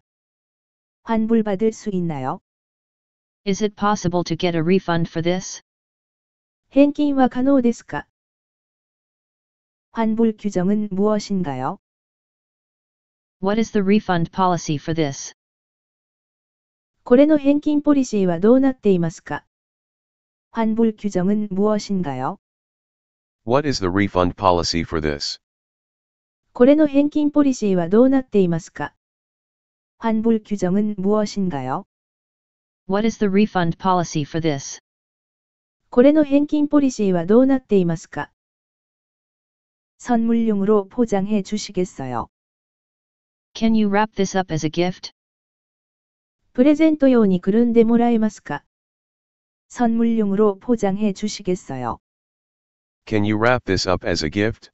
환불받을 수 있나요? Is it possible to get a refund for this? 返金は可能ですか? 환불 규정은 무엇인가요? What is the refund policy for this? これの返金ポリシーはどうなっていますか What is the refund policy for this? What is the refund policy for this? Can you wrap this up as a gift? プレゼント用にくるんでもらえますか Can you wrap this up as a gift? Can you wrap this up as a gift?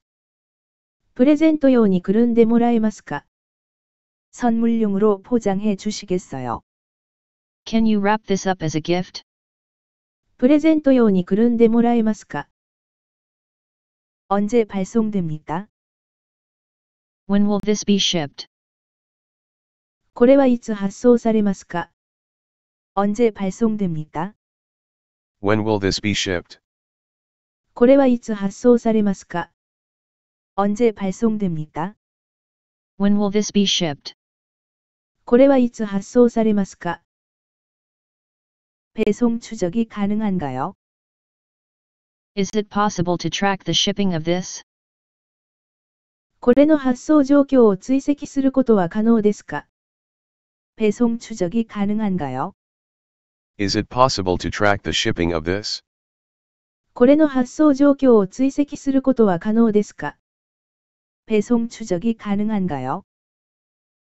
When will this be shipped? これはいつ発送されますか언제발송됩니까 When will this be shipped? これはいつ発送されますか언제발송됩니까 When will this be shipped? これはいつ発送されますか배송추적이가능한가요 Is it possible to track the shipping of this? これの発送状況を追跡することは可能ですか 배송 추적이 가능한가요? Is it possible to track the shipping of this? これの発送状況を追跡することは可能ですか 배송 추적이 가능한가요?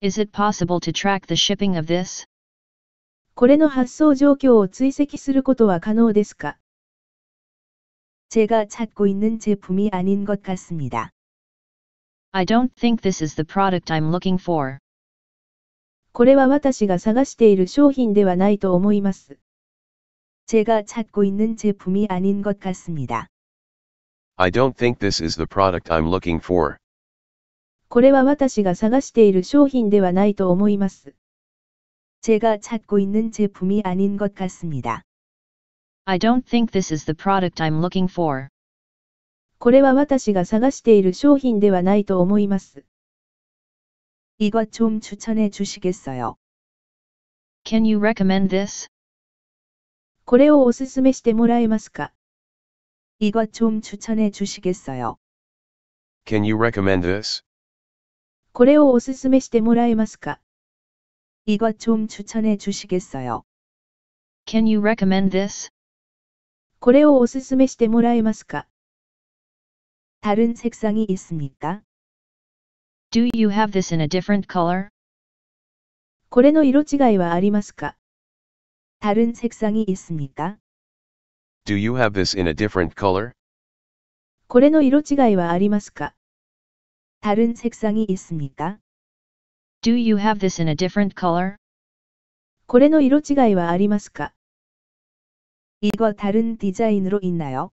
Is it possible to track the shipping of this? これの発送状況を追跡することは可能ですか 제가 찾고 있는 제품이 아닌 것 I don't think this is the product I'm looking for. これは私が探している商品ではないと思います。제가찾고있는제품이아닌것같습니 다。 I don't think this is the product I'm looking for. これは私が探している商品ではないと思います。제가찾고있는제품이아닌것같습니 다。 I don't think this is the product I'm looking for. これは私が探している商品ではないと思います。 이것 좀 추천해 주시겠어요? Can you recommend this? これをおすすめしてもらえますか 이것 좀 추천해 주시겠어요? Can you recommend this? これをおすすめしてもらえますか 이것 좀 추천해 주시겠어요? Can you recommend this? これをおすすめしてもらえますか 다른 색상이 있습니까? Do you have this in a different color? これの色違いはありますか다른색상이있습니까 Do you have this in a different color? これの色違いはありますか다른색상이있습니까 Do you have this in a different color? これの色違いはありますか이거다른디자인으로있나요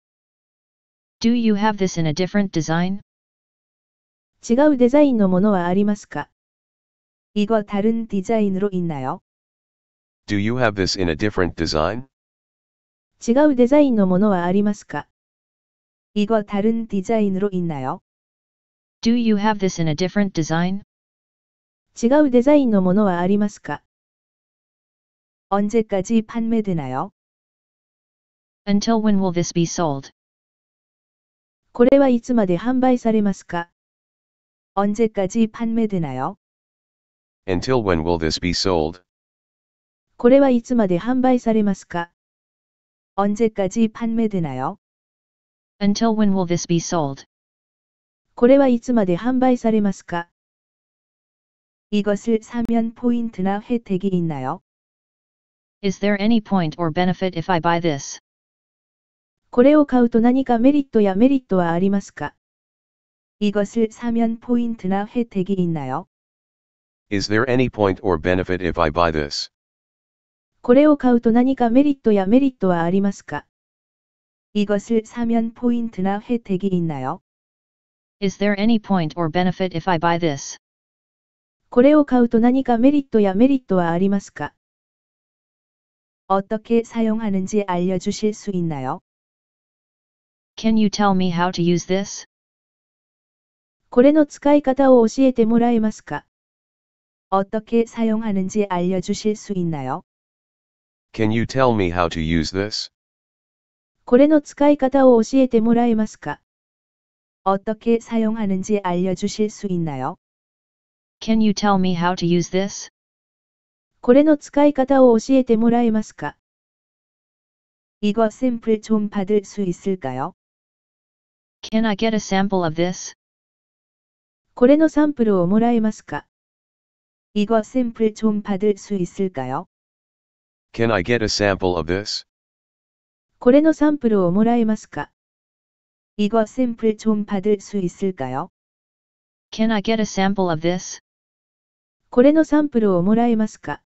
Do you have this in a different design? 違うデザインのものはありますか이거다른디자인으로있나요 Do you have this in a different design? 違うデザインのものはありますか이거다른디자인으로있나요 Do you have this in a different design? 違うデザインのものはありますか언제까지판매되나요 Until when will this be sold? これはいつまで販売されますか언제까지판매되나요 Until when will this be sold? これはいつまで販売されますか언제까지판매되나요 Until when will this be sold? これはいつまで販売されますか이것을사면포인트나혜택이있나요 Is there any point or benefit if I buy this? これを買うと何かメリットやメリットはありますか 이것을 사면 포인트나 혜택이 있나요? Is there any point or benefit if I buy this? これを買うと何かメリットやメリットはありますか 이것을 사면 포인트나 혜택이 있나요? Is there any point or benefit if I buy this? これを買うと何かメリットやメリットはありますか 어떻게 사용하는지 알려주실 수 있나요? Can you tell me how to use this? これの使い方を教えてもらえますか어떻게사용하는지알려주실수있나요 Can you tell me how to use this? これの使い方を教えてもらえますか어떻게사용하는지알려주실수있나요 Can you tell me how to use this? これの使い方を教えてもらえますか이거샘플좀받을수있을까요 Can I get a sample of this? これのサンプルをもらえますか이거샘플좀받을수있을까요 Can I get a sample of this? これのサンプルをもらえますか이거샘플좀받을수있을까요 Can I get a sample of this? これのサンプルをもらえますか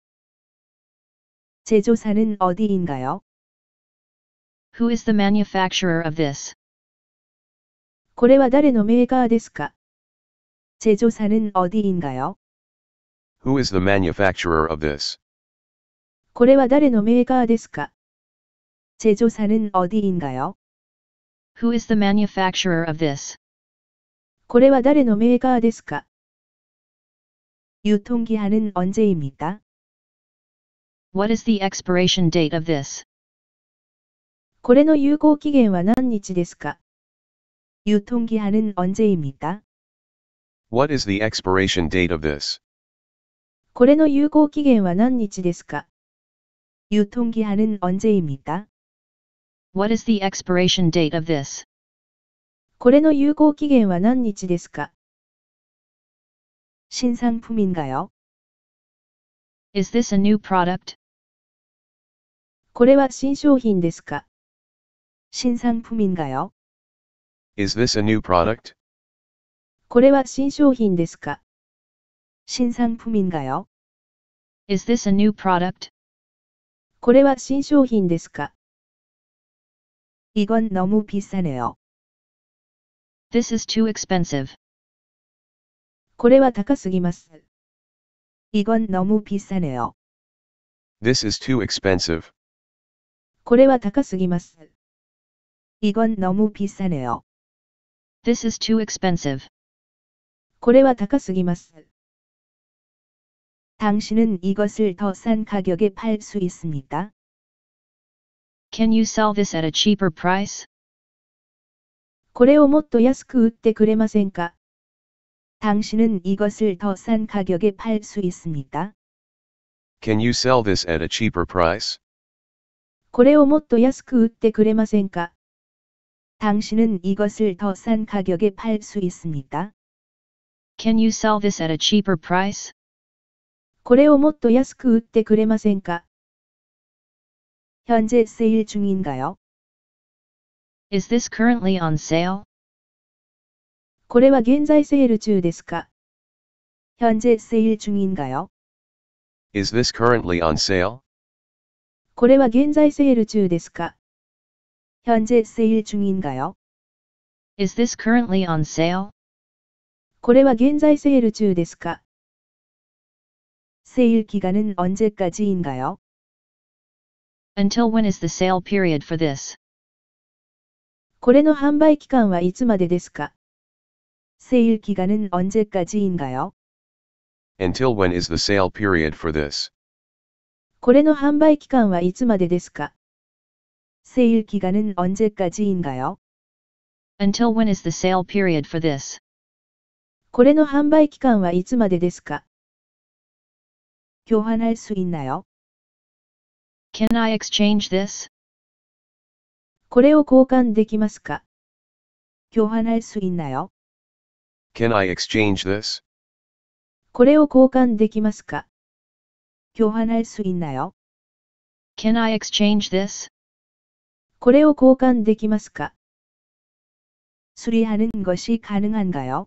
제조사는어디인가요 Who is the manufacturer of this? これは誰のメーカーですか 제조사는 어디인가요? Who is the manufacturer of this? これは誰のメーカーですか 제조사는 어디인가요? Who is the manufacturer of this? これは誰のメーカーですか 유통기한은 언제입니까? What is the expiration date of this? これの有効期限は何日ですか 유통기한은 언제입니까? What is the expiration date of this? What is the expiration date of this? Is this a new product? Is this a new product? これは新商品ですか新商品がよ Is this a new product? これは新商品ですか이건너무비싸네요 This is too expensive. これは高すぎます。이건너무비싸네요 This is too expensive. これは高すぎます。이건너무비싸네요 This is too expensive. これは高すぎます. 당신은 이것을 더 싼 가격에 팔 수 있습니까? Can you sell this at a cheaper price? これをもっと安く売ってくれませんか? 당신은 이것을 더 싼 가격에 팔 수 있습니까? Can you sell this at a cheaper price? これをもっと安く売ってくれませんか? 당신은 이것을 더 싼 가격에 팔 수 있습니까? Can you sell this at a cheaper price? これをもっと安く売ってくれませんか현재세일중인가요 Is this currently on sale? これは現在セール中ですか현재세일중인가요 Is this currently on sale? これは現在セール中ですか현재세일중인가요 Is this currently on sale? これは現在セール中ですか세일기간은언제까지인가요 Until when is the sale period for this? これの販売期間はいつまでですか세일기간은언제까지인가요 Until when is the sale period for this? これの販売期間はいつまでですか세일기간은언제까지인가요 Until when is the sale period for this? これの販売期間はいつまでですか교환할수있나요 Can I exchange this? これを交換できますか교환할수있나요 Can I exchange this? これを交換できますか교환할수있나요 Can I exchange this? これを交換できますか수리하는것이가능한가요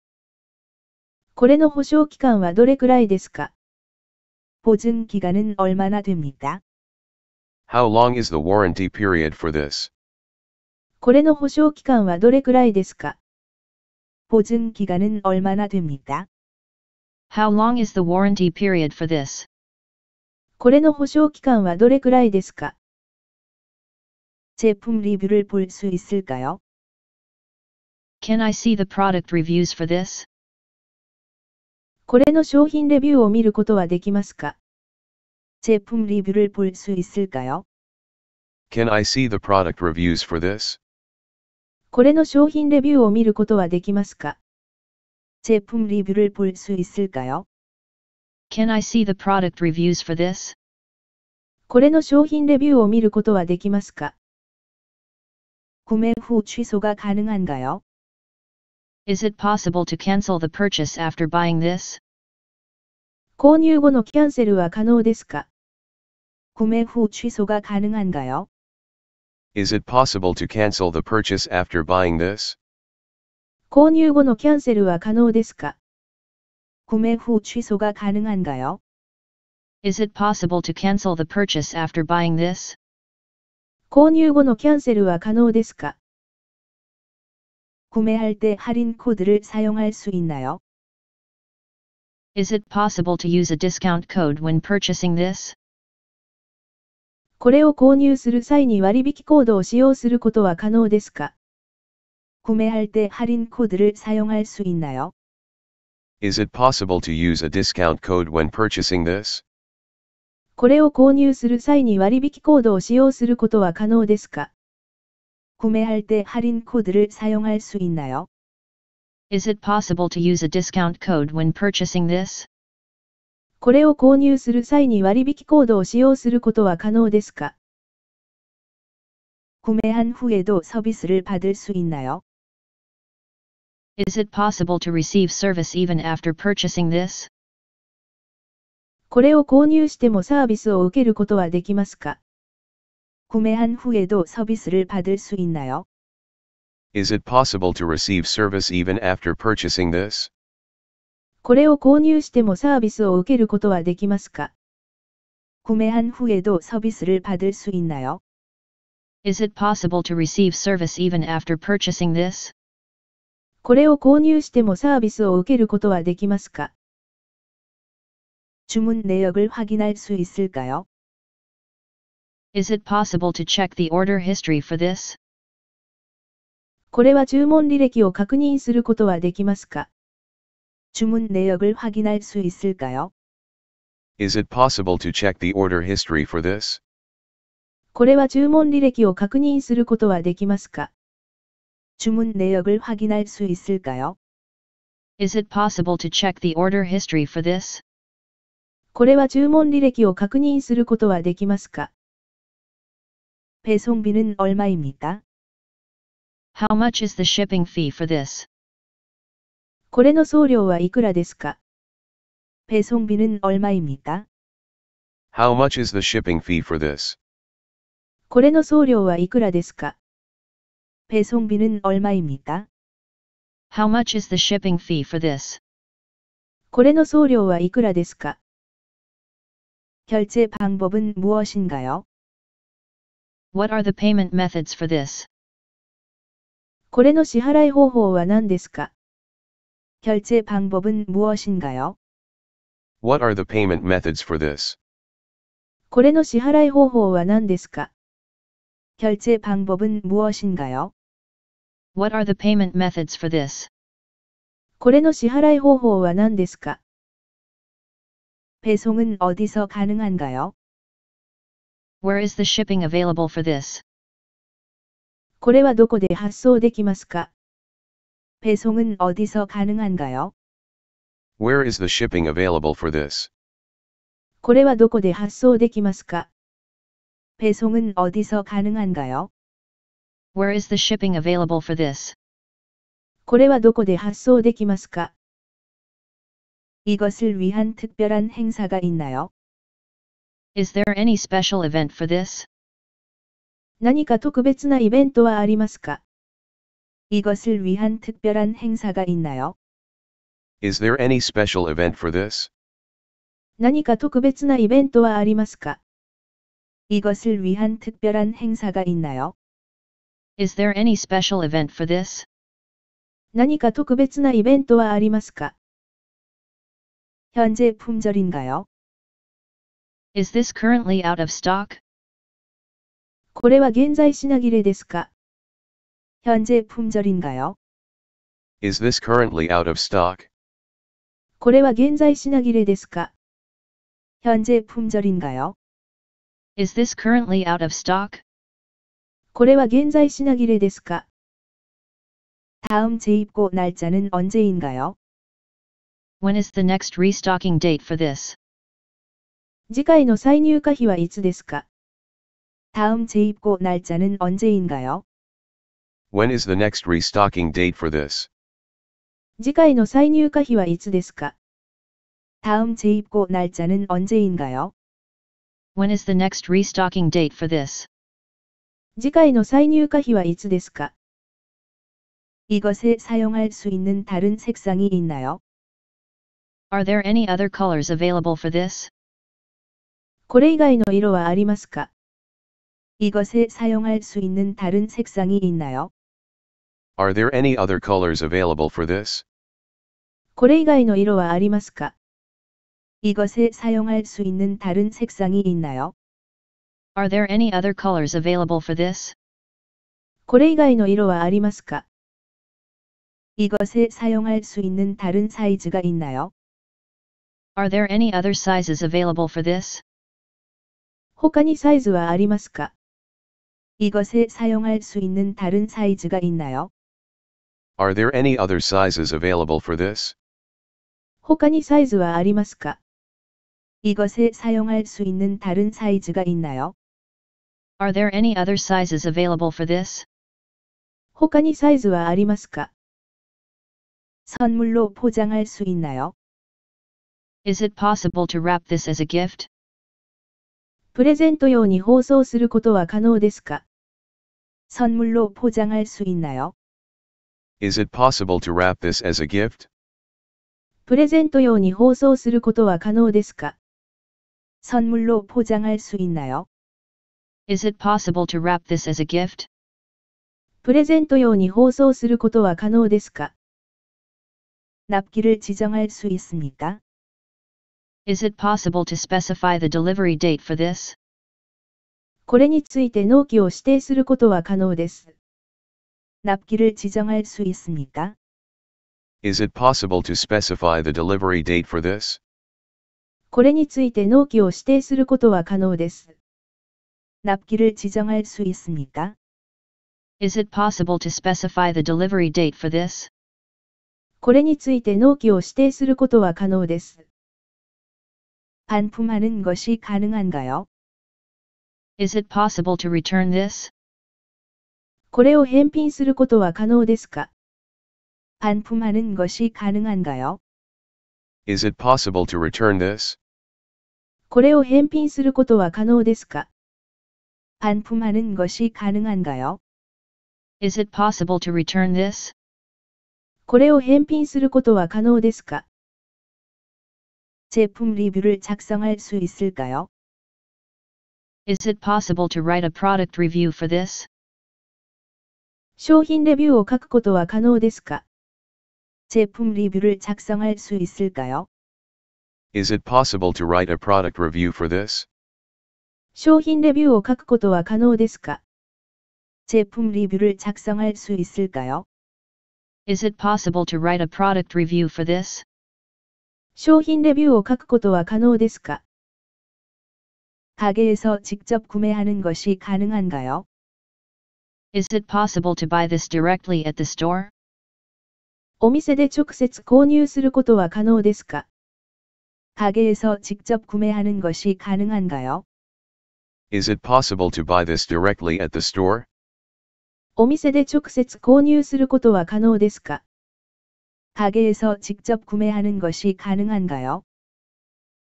これの保証期間はどれくらいですか보증기간은얼마나됩니까 How long is the warranty period for this? これの保証期間はどれくらいですか보증기간은얼마나됩니까 How long is the warranty period for this? これの保証期間はどれくらいですか제품리뷰를볼 수있을까요 Can I see the product reviews for this? これの商品レビューを見ることはできますか제품리뷰를볼수있을까요 Can I see the product reviews for this? これの商品レビューを見ることはできますか제품리뷰를볼수있을까요 Can I see the product reviews for this? これの商品レビューを見ることはできますか구매후취소가가능한가요 Is it possible to cancel the purchase after buying this? Is it possible to cancel the purchase after buying this? Is it possible to cancel the purchase after buying this? 購入後のキャンセルは可能ですか구매할때할인코드를사용할수있나요 Is it possible to use a discount code when purchasing this? これを購入する際に割引コードを使用することは可能ですか구매할때할인코드를사용할수있나요 Is it possible to use a discount code when purchasing this? これを購入する際に割引コードを使用することは可能ですか구매할때할인코드를사용할수있나요 Is it possible to use a discount code when purchasing this? これを購入する際に割引コードを使用することは可能ですか구매한후에도서비스를받을수있나요 Is it possible to receive service even after purchasing this? これを購入してもサービスを受けることはできますか 구매한 후에도 서비스를 받을 수 있나요? Is it possible to receive service even after purchasing this? これを購入してもサービスを受けることはできますか 구매한 후에도 서비스를 받을 수 있나요? Is it possible to receive service even after purchasing this? 주문 내역을 확인할 수 있을까요? Is it possible to check the order history for this? これは注文履歴を確認することはできますか주문 Is it possible to check the order history for this? これは注文履歴を確認することはできますか주문내역을확인할수있을까요 Is it possible to check the order history for this? これは注文履歴を確認することはできますか 배송비는 얼마입니까? How much is the shipping fee for this? これの送料はいくらですか? 배송비는 얼마입니까? How much is the shipping fee for this? これの送料はいくらですか? 배송비는 얼마입니까? How much is the shipping fee for this? これの送料はいくらですか? 결제 방법은 무엇인가요? What are the payment methods for this? これの支払い方法は何ですか 결제 방법은 무엇인가요? What are the payment methods for this? これの支払い方法は何ですか 결제 방법은 무엇인가요? What are the payment methods for this? これの支払い方法は何ですか 배송은 어디서 가능한가요? Where is the shipping available for this? Where is the shipping available for this? Where is the shipping available for this? これはどこで発送できますか 위한 특별한 행사가 있나요? Is there any special event for this? 위한 특별한 행사가 있나요? Is there any special event for this? 위한 특별한 행사가 있나요? Is there any special event for this? 현재 품절인가요? Is this currently out of stock? Is this currently out of stock? Is this currently out of stock? これは現在品切れですか When is the next restocking date for this? 次回の再入荷日はいつですか다음재입고날짜는언제인가요 When is the next restocking date for this? 次回の再入荷日はいつですか다음재입고날짜는언제인가요 When is the next restocking date for this? 次回の再入荷日はいつですか이것에사용할수있는다른색상이있나요 Are there any other colors available for this? これ以外の色はありますか이것에사용할수있는다른색상이있나요 Are there any other colors available for this? これ以外の色はありますか이것에사용할수있는다른색상이있나요 Are there any other colors available for this? これ以外の色はありますか이것에사용할수있는다른사이즈가있나요 Are there any other sizes available for this? 他にサイズはありますか 이것을 사용할 수 있는 다른 사이즈가 있나요? Are there any other sizes available for this? 他にサイズはありますか 이것을 사용할 수 있는 다른 사이즈가 있나요? Are there any other sizes available for this? 他にサイズはありますか 선물로 포장할 수 있나요? Is it possible to wrap this as a gift? プレゼント用に包装することは可能ですか선물로포장할수있나요 Is it possible to wrap this as a gift? プレゼント用に包装することは可能ですか선물로포장할수있나요 Is it possible to wrap this as a gift? プレゼント用に包装することは可能ですか납기를지정할수있습니까 Is it possible to specify the delivery date for this? これについて納期を指定することは可能です。납기를지정할수있습니까 Is it possible to specify the delivery date for this? これについて納期を指定することは可能です。납기를지정할수있습니까 Is it possible to specify the delivery date for this? これについて納期を指定することは可能です。 반품하는 것이 가능한가요? Is it possible to return this? これを返品することは可能ですか반품하는 것이 가능한가요? Is it possible to return this? 것이 가능한가요? Is it possible to return this? これを返品することは可能ですか 제품 리뷰를 작성할 수 있을까요? Is it possible to write a product review for this? 商品レビューを書くことは可能ですか 제품 리뷰를 작성할 수 있을까요? Is it possible to write a product review for this? 商品レビューを書くことは可能ですか 제품 리뷰를 작성할 수 있을까요? Is it possible to write a product review for this? 商品レビューを書くことは可能ですか가게에서직접구매하는것이가능한가요 Is it possible to buy this directly at the store? お店で直接購入することは可能ですか가게에서직접구매하는것이가능한가요 Is it possible to buy this directly at the store? お店で直接購入することは可能ですか가게에서직접구매하는것이가능한가요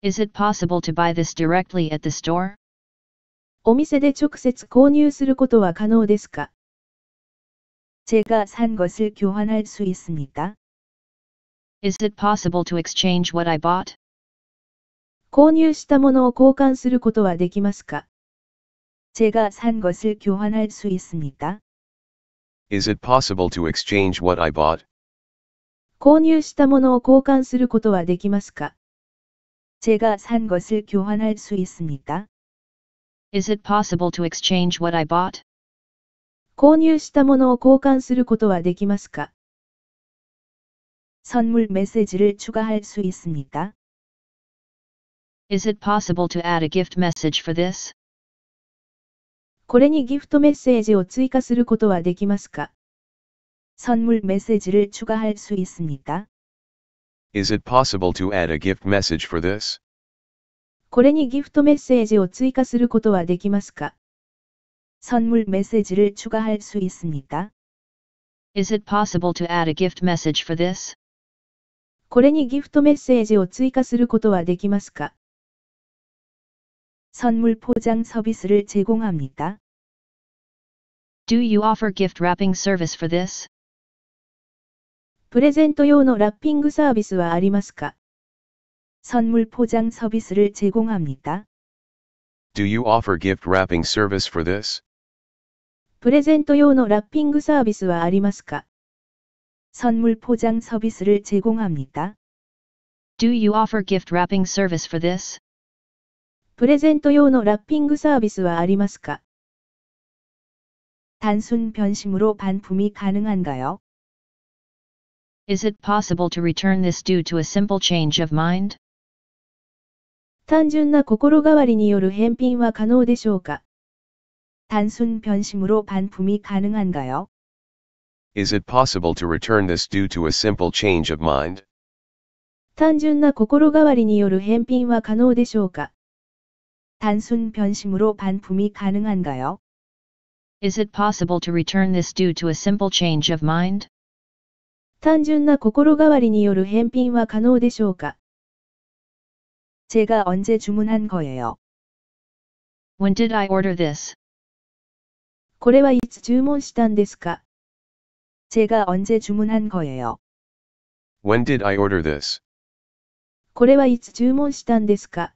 Is it possible to buy this directly at the store? お店で直接購入することは可能ですか제가산것을교환할수있습니까 Is it possible to exchange what I bought? 購入したものを交換することはできますか제가산것을교환할수있습니까 Is it possible to exchange what I bought? 購入したものを交換することはできますか제가산것을교환할수있습니까 Is it possible to exchange what I bought? 購入したものを交換することはできますか선물メッセージを추가할수있습니까 Is it possible to add a gift message for this? これにギフトメッセージを追加することはできますか 선물 메시지를 추가할 수 있습니까? Is it possible to add a gift message for this? これにギフトメッセージを追加することはできますか선물메시지를추가할수있습니까 Is it possible to add a gift message for this? これにギフトメッセージを追加することはできますか선물포장서비스를제공합니까 Do you offer gift wrapping service for this? プレゼント用のラッピングサービスはありますか 선물 포장 서비스를 제공합니다. Do you offer gift wrapping service for this? プレゼント用のラッピングサービスはありますか 선물 포장 서비스를 제공합니다. Do you offer gift wrapping service for this? プレゼント用のラッピングサービスはありますか 단순 변심으로 반품이 가능한가요? Is it possible to return this due to a simple change of mind? 単純な心変わりによる返品は可能でしょうか 단순 변심으로 반품이 가능한가요? Is it possible to return this due to a simple change of mind? 単純な心変わりによる返品は可能でしょうか 단순 변심으로 반품이 가능한가요? Is it possible to return this due to a simple change of mind? 単純な心変わりによる返品は可能でしょうか제가언제주문한거예요 When did I order this? これはいつ注文したんですか제가언제주문한거예요 When did I order this? これはいつ注文したんですか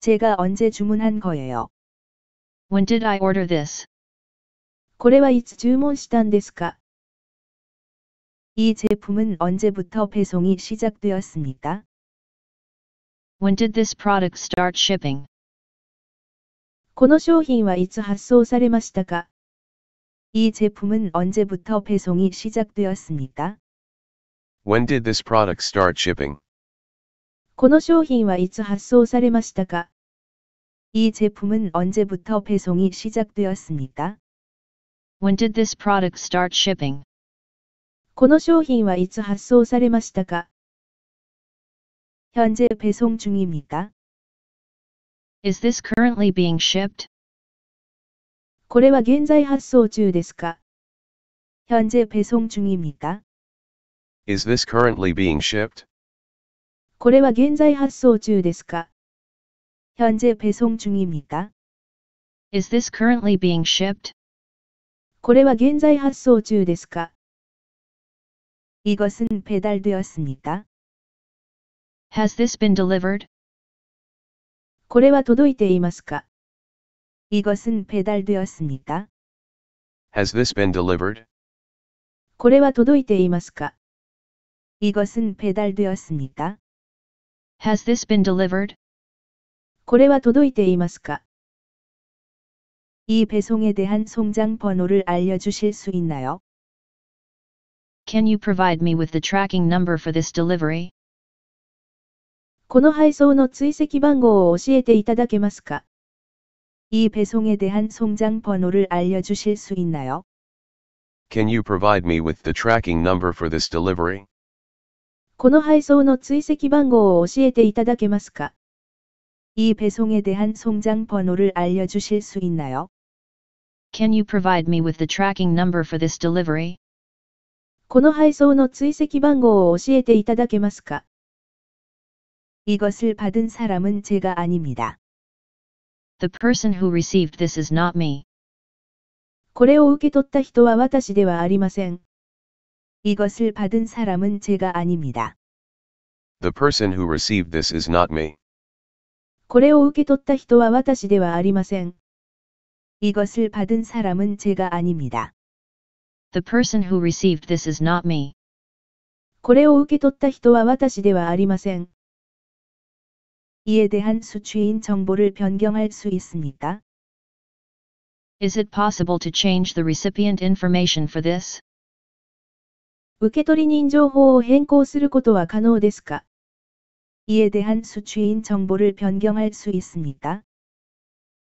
제가언제주문한거예요 When did I order this? これはいつ注文したんですか이 제품은 언제부터 배송이 시작되었습니까? When did this product start shipping? この商品はいつ発送されましたか이 제품은 언제부터 배송이 시작되었습니까? When did this product start shipping? この商品はいつ発送されましたか이 제품은 언제부터 배송이 시작되었습니까? When did this product start shipping? この商品はいつ発送されましたか현재배송중입니까 Is this currently being shipped? これは現在発送中ですか현재배송중입니까 Is this currently being shipped? これは現在発送中ですか현재배송중입니까 Is this currently being shipped? これは現在発送中ですか 이것은 배달되었습니까? Has this been delivered? これは届いていますか? 이것은 배달되었습니까? Has this been delivered? これは届いていますか? 이것은 배달되었습니까? Has this been delivered? これは届いていますか?이 배송에 대한 송장 번호를 알려 주실 수 있나요? Can you provide me with the tracking number for this delivery? Can you provide me with the tracking number for this delivery? Can you provide me with the tracking number for this delivery? この配送の追跡番号を教えていただけますか이것을받은사람은제가아닙니다 The person who received this is not me. これを受け取った人は私ではありません。이것을받은사람은제가아닙니다 The person who received this is not me. これを受け取った人は私ではありません。이것을받은사람은제가아닙니다 The person who received this is not me. これを受け取った人は私ではありません。이에대한수취인정보를변경할수있습니까 Is it possible to change the recipient information for this? 受取人情報を変更することは可能ですか이에대한수취인정보를변경할수있습니까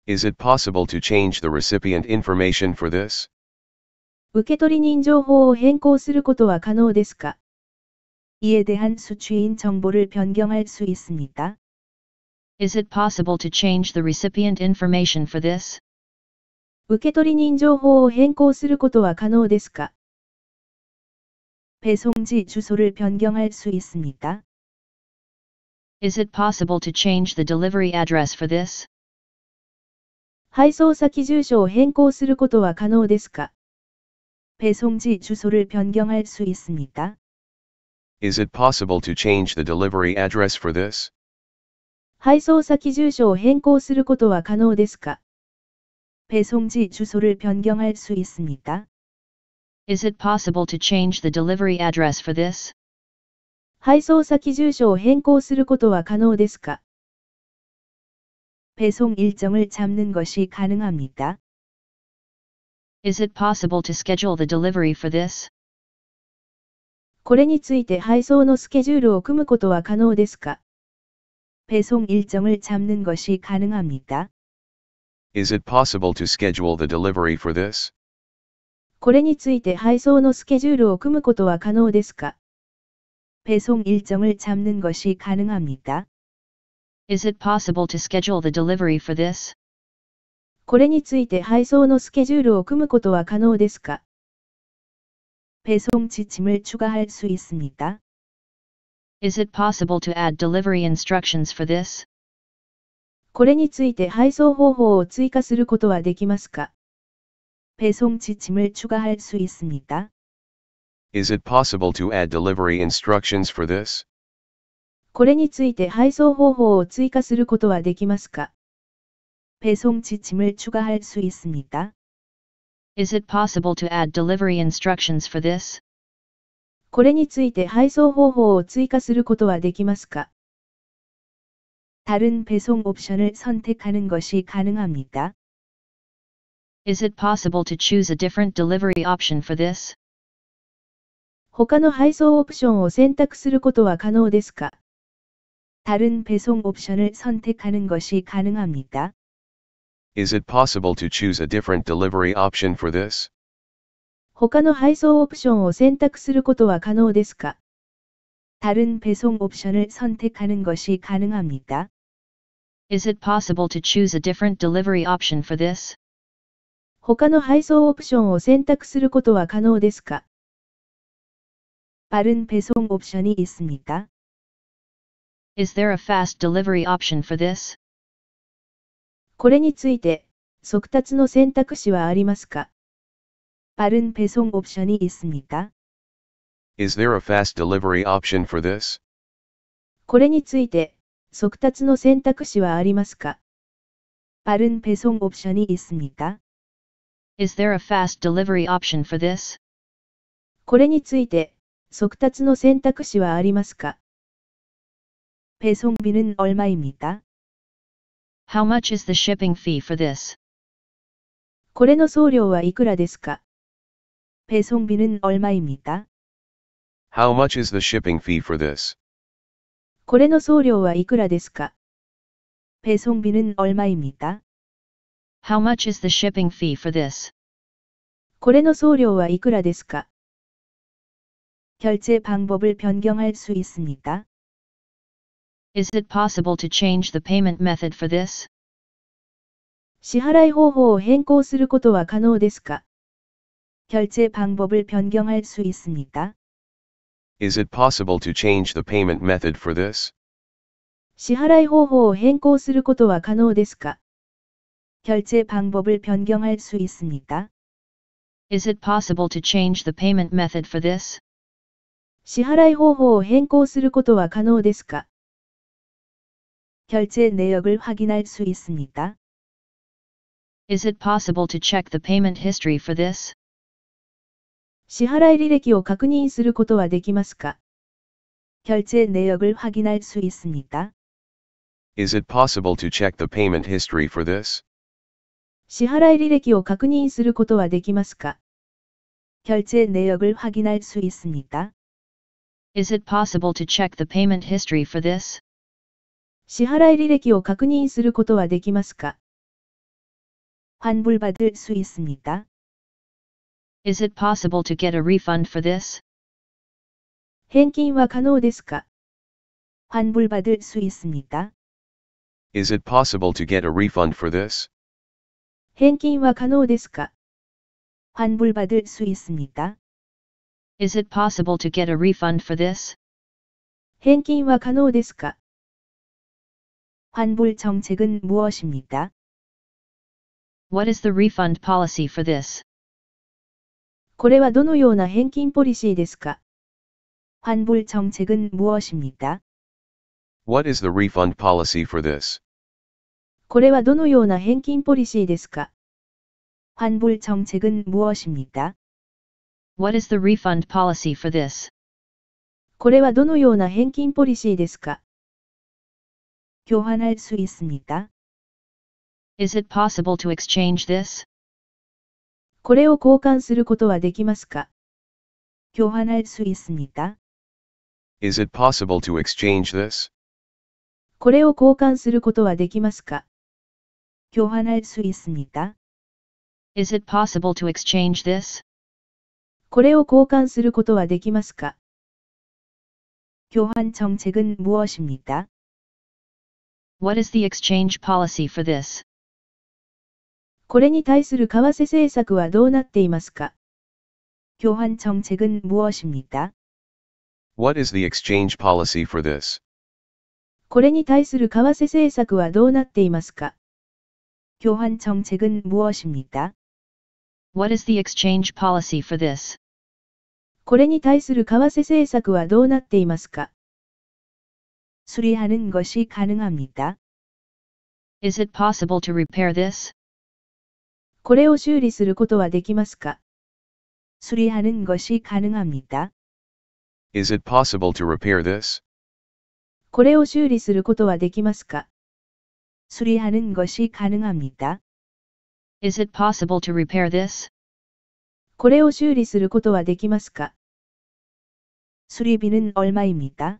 Is it possible to change the recipient information for this? 受取人情報を変更することは可能ですか이에대한수취인정보를변경할수있습니까 Is it possible to change the recipient information for this? 受取人情報を変更することは可能ですか배송지주소를변경할수있습니까 Is it possible to change the delivery address for this? 配送先住所を変更することは可能ですか 배송지 주소를 변경할 수 있습니까? Is it possible to change the delivery address for this? 配送先住所を変更することは可能ですか 배송지 주소를 변경할 수 있습니까? Is it possible to change the delivery address for this? 配送先住所を変更することは可能ですか 배송 일정을 잡는 것이 가능합니까? Is it possible to schedule the delivery for this? これについて配送のスケジュールを組むことは可能ですか배송일정을잡는것이가능합니까 Is it possible to schedule the delivery for this? これについて配送のスケジュールを組むことは可能ですか배송일정을잡는것이가능합니까 Is it possible to schedule the delivery for this? これについて配送のスケジュールを組むことは可能ですか배송지침을추가할수있습니까 Is it possible to add delivery instructions for this? これについて配送方法を追加することはできますか배송지침을추가할수있습니까 Is it possible to add delivery instructions for this? これについて配送方法を追加することはできますか 배송 지침을 추가할 수 Is it possible to add delivery instructions for this? これについて配送方法を追加することはできますか Is it possible to choose a different delivery option for this? 他の配送オプションを選択することは可能ですか is it possible to choose a different delivery option for this? 他の配送オプションを選択することは可能ですか Is it possible to choose a different delivery option for this? 他の配送オプションを選択することは可能ですか Is there a fast delivery option for this? これについて、速達の選択肢はありますか빠른배송옵션이있습니까 Is there a fast delivery option for this? これについて、速達の選択肢はありますか빠른배송옵션이있습니까 Is there a fast delivery option for this? これについて、速達の選択肢はありますか배송비는얼마입니까 How much is the shipping fee for this? How much is the shipping fee for this? How much is the shipping fee for this? 결제 방법을 변경할 수 있습니까? Is it possible to change the payment method for this? 支払い方法を変更することは可能ですか결제방법을변경할수있습니까 Is it possible to change the payment method for this? 支払い方法を変更することは可能ですか결제방법을변경할수있습니까 Is it possible to change the payment method for this? 支払い方法を変更することは可能ですか 결제 내역을 확인할 수 있습니까? Is it possible to check the payment history for this? 支払い履歴を確認することはできますか 결제 내역을 확인할 수 있습니까? Is it possible to check the payment history for this? 支払い履歴を確認することはできますか 결제 내역을 확인할 수 있습니까? Is it possible to check the payment history for this? 支払い履歴を確認することはできますか환불받을수있습니까 Is it possible to get a refund for this? 返金は可能ですか환불받을수있습니까 Is it possible to get a refund for this? 返金は可能ですか환불받을수있습니까 Is it possible to get a refund for this? 返金は可能ですか 환불 정책은 무엇입니까? What is the refund policy for this? これはどのような返金ポリシーですか환불 정책은 무엇입니까? What is the refund policy for this? これはどのような返金ポリシーですか환불 정책은 무엇입니까? What is the refund policy for this? これはどのような返金ポリシーですか교환할수있습니까 Is it possible to exchange this? これを交換することはできますか共犯할수있습니까 Is it possible to exchange this? これを交換することはできますか共犯할수있습니까 Is it possible to exchange this? これを交換することはできますか共犯정책은무엇입니까 What is the exchange policy for this? これに対する為替政策はどうなっていますか교환정책은무엇입니까 What is the exchange policy for this? これに対する為替政策はどうなっていますか교환정책은무엇입니까 What is the exchange policy for this? これに対する為替政策はどうなっていますか수리하는것이가능합니다 Is it possible to repair this? これを修理することはできますか수리하는것이가능합니다 Is it possible to repair this? これを修理することはできますか수리하는것이가능합니다 Is it possible to repair this? これを修理することはできますか수리비는얼마입니다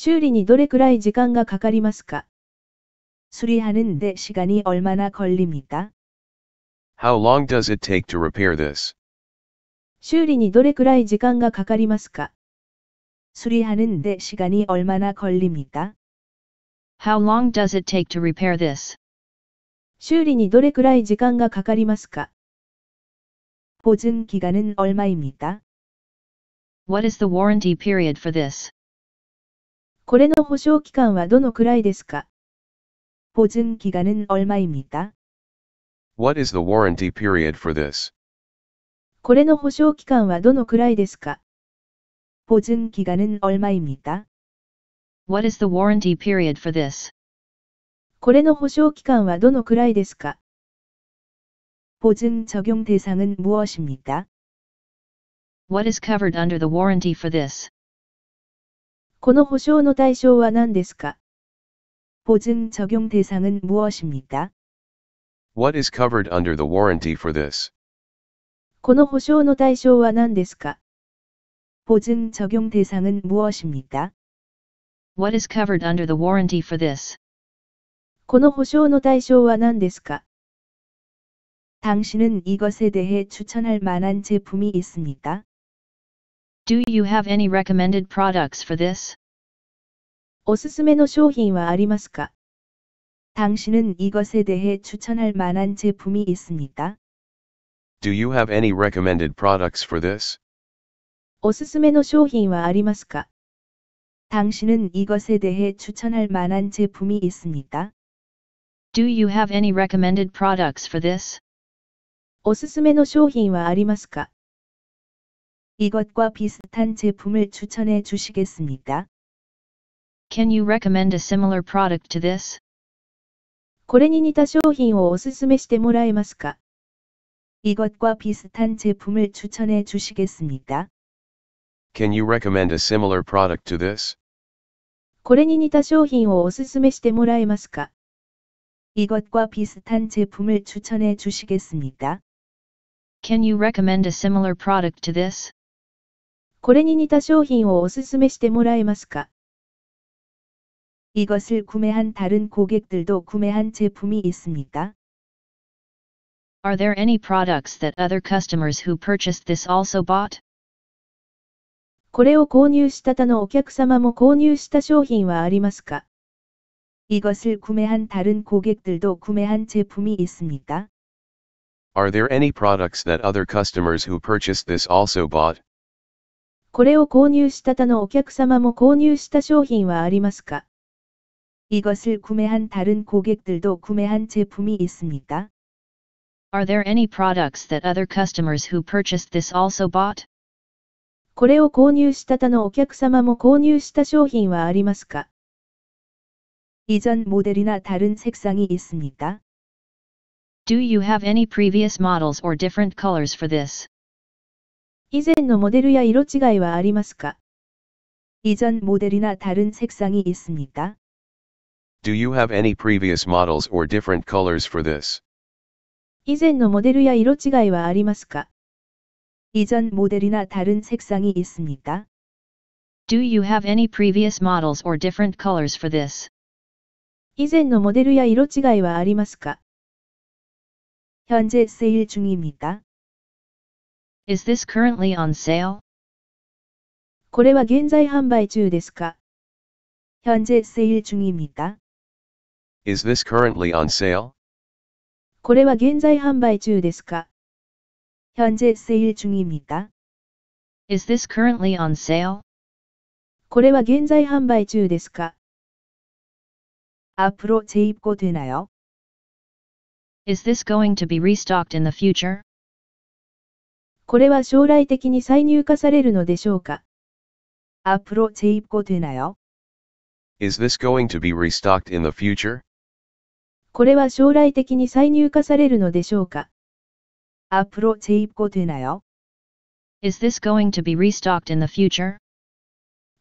修理にどれくらい時間がかかりますか修理하는데시간이얼마나걸립니까 How long does it take to repair this? 修理にどれくらい時間がかかりますか修理하는데시간이얼마나걸립니까 How long does it take to repair this? 修理にどれくらい時間がかかりますか보증기간은얼마입니까 What is the warranty period for this? これの保証期間はどのくらいですか보증期間은얼마입니까 What is the warranty period for this? これの保証期間はどのくらいですか보증期間은얼마입니까 What is the warranty period for this? これの保証期間はどのくらいですか보증적용대상은무엇입니까 What is covered under the warranty for this? この 보증 적용 대상은 보증 적용 대상은 무엇입니까? What is covered under the warranty for this? この 보증 적용 대상은 보증 적용 대상은 무엇입니까? What is covered under the warranty for this? この 보증 대상은 무엇입니까? 당신은 이것에 대해 추천할 만한 제품이 있습니까? Do you have any recommended products for this? Do you have any recommended products for this? Do you have any recommended products for this? おすすめの商品はありますか이것과비슷한제품을추천해주시겠습니까 Can you recommend a similar product to this? これに似た商品をおすすめしてもらえますか이것과비슷한제품을추천해주시겠습니까 Can you recommend a similar product to this? これに似た商品をおすすめしてもらえますか이것과비슷한제품을추천해주시겠습니까 Can you recommend a similar product to this? これに似た商品をおすすめしてもらえますか이것을구매한다른고객들도구매한제품이있습니까 Are there any products that other customers who purchased this also bought? これを購入した他のお客様も購入した商品はありますか이것을구매한다른고객들도구매한제품이있습니까 Are there any products that other customers who purchased this also bought? これを購入した他のお客様も購入した商品はありますか이것을구매한다른고객들도구매한제품이있습니까 Are there any products that other customers who purchased this also bought? これを購入した他のお客様も購入した商品はありますか이전모델이나다른색상이있습니까 Do you have any previous models or different colors for this? 以前のモデルや色違いはありますか이전모델이나다른색상이있습니까 Do you have any previous models or different colors for this? 以前のモデルや色違いはありますか이전모델이나다른색상이있습니까 Do you have any previous models or different colors for this? 以前のモデルや色違いはありますか현재세일중입니까 Is this currently on sale? Is this currently on sale? Is this currently on sale? Is this going to be restocked in the future? これは将来的に再入荷されるのでしょうか앞으로재입고되나요 Is this going to be restocked in the future? これは将来的に再入荷されるのでしょうか앞으로재입고되나요 Is this going to be restocked in the future?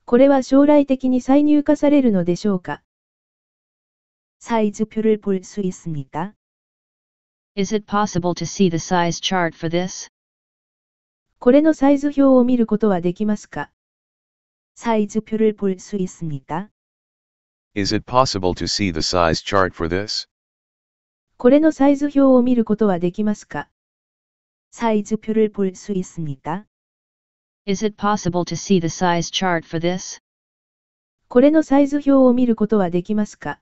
これは将来的に再入荷されるのでしょうかサイズ표를볼수있습니까 Is it possible to see the size chart for this? これのサイズ表を見ることはできますかサイズ表를볼수있습니까 Is it possible to see the size chart for this? これのサイズ表を見ることはできますかサイズ表를볼수있습니까 Is it possible to see the size chart for this? これのサイズ表を見ることはできますか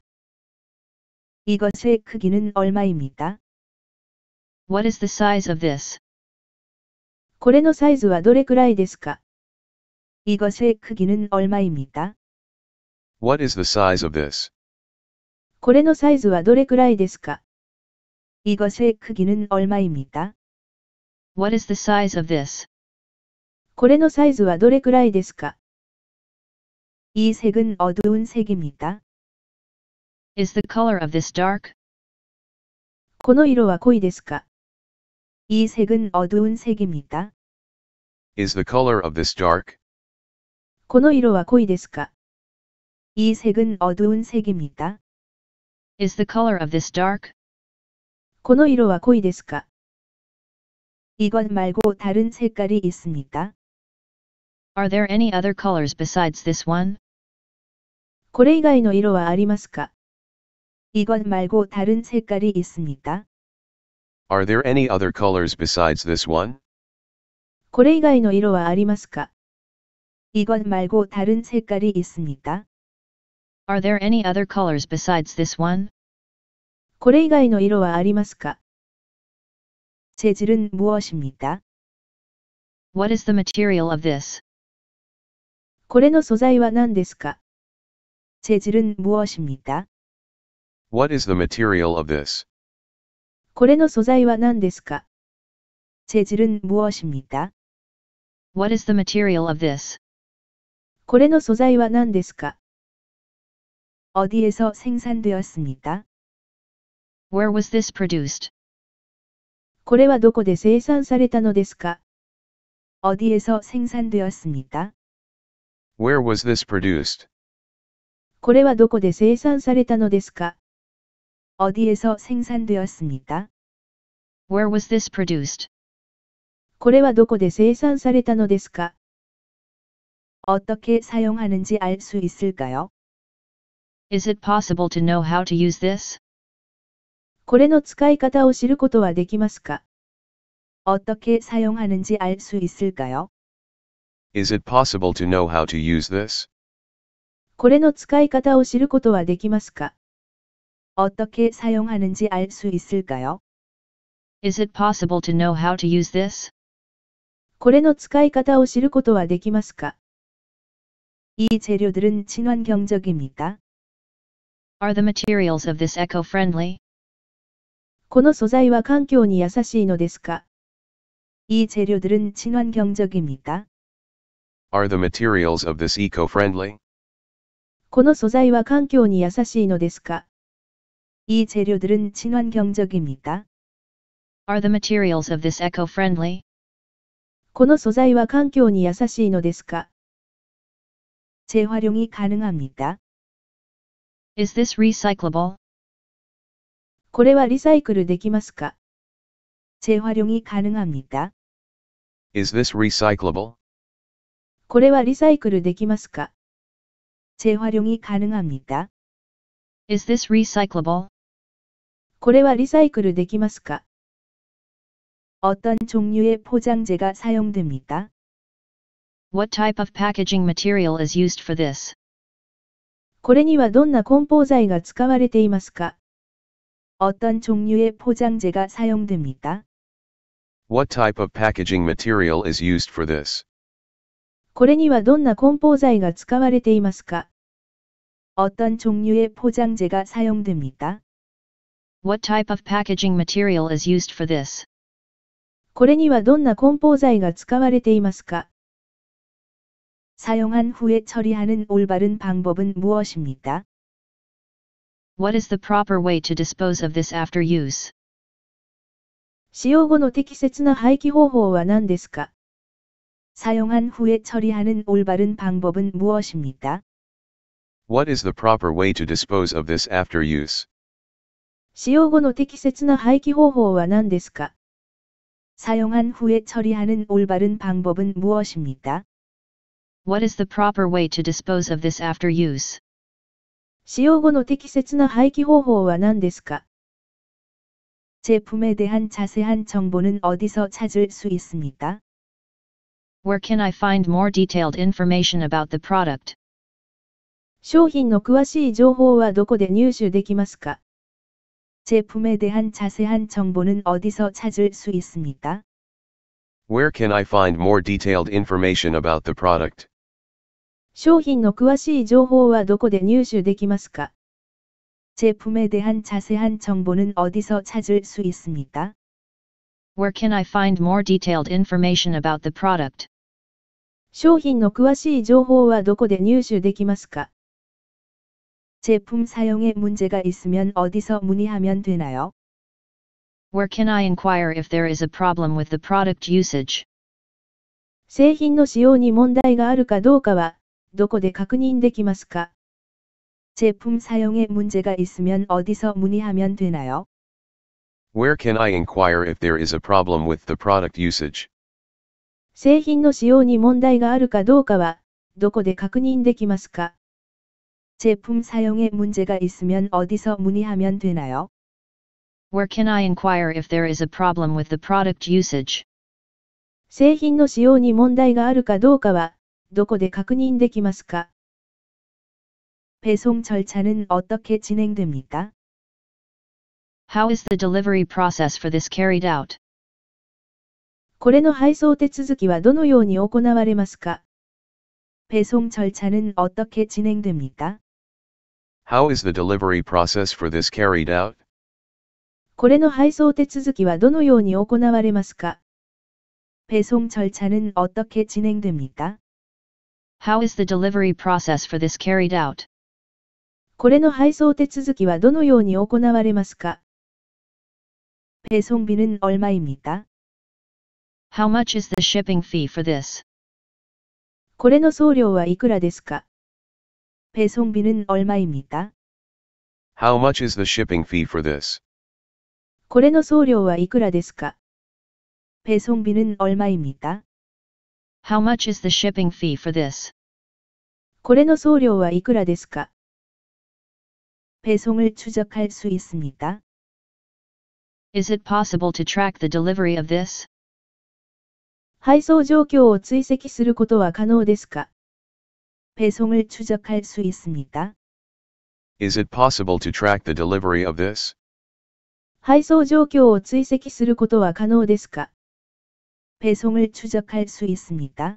이것의크기는얼마입니까 What is the size of this? これのサイズはどれくらいですか이것의크기는얼마입니까 What is the size of this? これのサイズはどれくらいですか이것의크기는얼마입니까 What is the size of this? これのサイズはどれくらいですか이색은어두운색입니까 Is the color of this dark? この色は濃いですか이 색은 어두운 색입니까? Is the color of this dark? この色は濃いですか?이 색은 어두운 색입니까? Is the color of this dark? この色は濃いですか? 이것 말고 다른 색깔이 있습니까? Are there any other colors besides this one? これ以外の色はありますか? 이것 말고 다른 색깔이 있습니까? Are there any other colors besides this one? これ以外の色はありますか Are there any other colors besides this one? これ以外の色はありますか What is the material of this? これの素材は何ですか What is the material of this? これの素材は何ですか재질은무엇입니까 What is the material of this? これの素材は何ですか어디에서생산되었습니까 Where was this produced? これはどこで生産されたのですか어디에서생산되었습니까 Where was this produced? これはどこで生産されたのですか어디에서생산되었습니까 Where was this produced? これはどこで生産されたのですか어떻게사용하는지알 수있을까요 Is it possible to know how to use this? これの使い方を知ることはできますか어떻게사용하는지알 수있을까요 Is it possible to know how to use this? これの使い方を知ることはできますか 어떻게 사용하는지 알 수 있을까요? Is it possible to know how to use this? これの使い方を知ることはできますか?이 재료들은 친환경적입니까? Are the materials of this eco-friendly? この素材は環境に優しいのですか?이 재료들은 친환경적입니까? Are the materials of this eco-friendly? この素材は環境に優しいのですか?이재료들은친환경적입니까 Are the materials of this eco-friendly? この素材は環境に優しいのですか재활용이가능합니까 Is this recyclable? これはリサイクルできますか재활용이가능합니까 Is this recyclable? これはリサイクルできますか재활용이가능합니까 Is this recyclable? これはリサイクルできますか어떤종류의포장재가사용됩니까 What type of packaging material is used for this? これにはどんな梱包材が使われていますか어떤종류의포장재가사용됩니까 What type of packaging material is used for this? これにはどんな梱包材が使われていますか어떤종류의포장재가사용됩니까 What type of packaging material is used for this? What is the proper way to dispose of this after use? What is the proper way to dispose of this after use? 使用後の適切な廃棄方法は何ですか 사용한 후에 처리하는 올바른 방법은 무엇입니까? What is the proper way to dispose of this after use? 使用後の適切な廃棄方法は何ですか 제품에 대한 자세한 정보는 어디서 찾을 수 있습니까? Where can I find more detailed information about the product? 商品の詳しい情報はどこで入手できますか 제품에 대한 자세한 정보는 어디서 찾을 수 있습니까? Where can I find more detailed information about the product? 商品の詳しい情報はどこで入手できますか 제품에 대한 자세한 정보는 어디서 찾을 수 있습니까? Where can I find more detailed information about the product? 商品の詳しい情報はどこで入手できますか 제품 사용에 문제가 있으면 어디서 문의하면 되나요? Where can I inquire if there is a problem with the product usage? 製品の使用に問題があるかどうかは、どこで確認できますか 제품 사용에 문제가 있으면 어디서 문의하면 되나요? Where can I inquire if there is a problem with the product usage? 製品の使用に問題があるかどうかは、どこで確認できますか 제품 사용에 문제가 있으면 어디서 문의하면 되나요? Where can I inquire if there is a problem with the product usage? 製品の使用に問題があるかどうかは、どこで確認できますか 배송 절차는 어떻게 진행됩니까? How is the delivery process for this carried out? これの配送手続きはどのように行われますか 배송 절차는 어떻게 진행됩니까? How is the delivery process for this carried out? これの配送手続きはどのように行われますか배송절차는어떻게진행됩니까 How is the delivery process for this carried out? これの配送手続きはどのように行われますか배송비는얼마입니까 How much is the shipping fee for this? これの送料はいくらですか배송비는얼마입니까 How much is the shipping fee for this? これの送料はいくらですか배송비는얼마입니까 How much is the shipping fee for this? これの送料はいくらですか배송을추적할수있습니까 Is it possible to track the delivery of this? 配送状況を追跡することは可能ですか배송을추적할수있습니까 Is it possible to track the delivery of this? 配送状況を追跡することは可能ですか배송을추적할수있습니까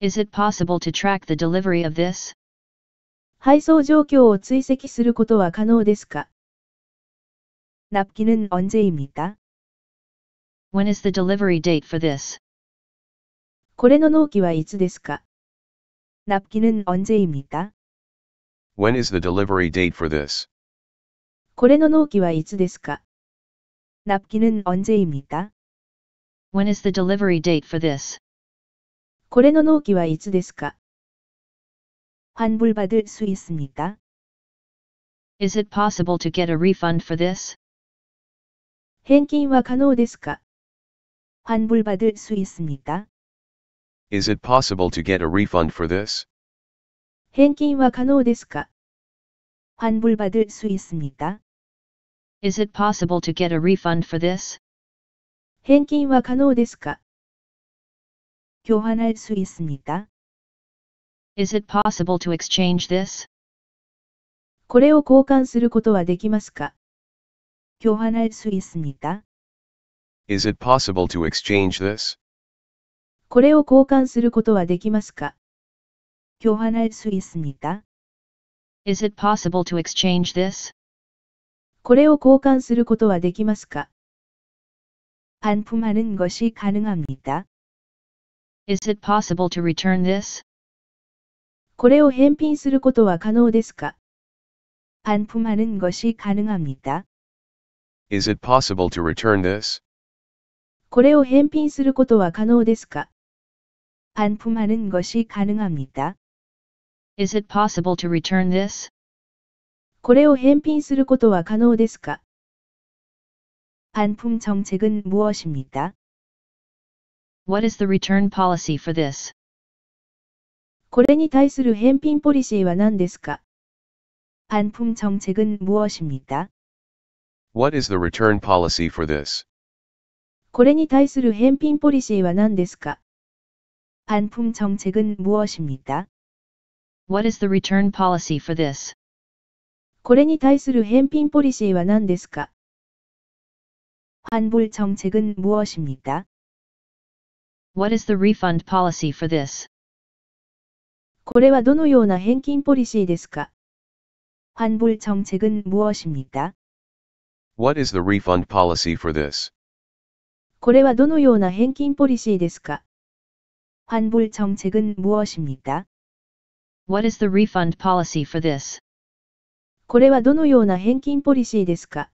Is it possible to track the delivery of this? 配送状況を追跡することは可能ですか납기는언제입니까 When is the delivery date for this? これの納期はいつですか 납기는 언제입니까? When is the delivery date for this? これの納期はいつですか? 납기는 언제입니까? When is the delivery date for this? これの納期はいつですか? 환불받을 수 있습니까? Is it possible to get a refund for this? 返金は可能ですか? 환불받을 수 있습니까? Is it possible to get a refund for this? 있습니까? Is it possible to get a refund for this? 있습니까? Is it possible to exchange this? 있습니까? Is it possible to exchange this? これを交換することはできますか교환할수있습니까 Is it possible to exchange this? これを交換することはできますか반품하는것이가능합니까 Is it possible to return this? これを返品することは可能ですか반품하는것이가능합니까 Is it possible to return this? これを返品することは可能ですか반품하는것이가능합니다 Is it possible to return this? これを返品することは可能ですか반품정책은무엇입니까 What is the return policy for this? これに対する返品ポリシーは何ですか반품정책은무엇입니까 What is the return policy for this? これに対する返品ポリシーは何ですか반품정책은무엇입니까 What is the return policy for this? これに対する返品ポリシーは何ですか환불정책은무엇입니까 What is the refund policy for this? これはどのような返金ポリシーですか환불정책은무엇입니까 What is the refund policy for this? これはどのような返金ポリシーですか환불정책은무엇입니까 What is the refund policy for this? これはどのような返金ポリシーですか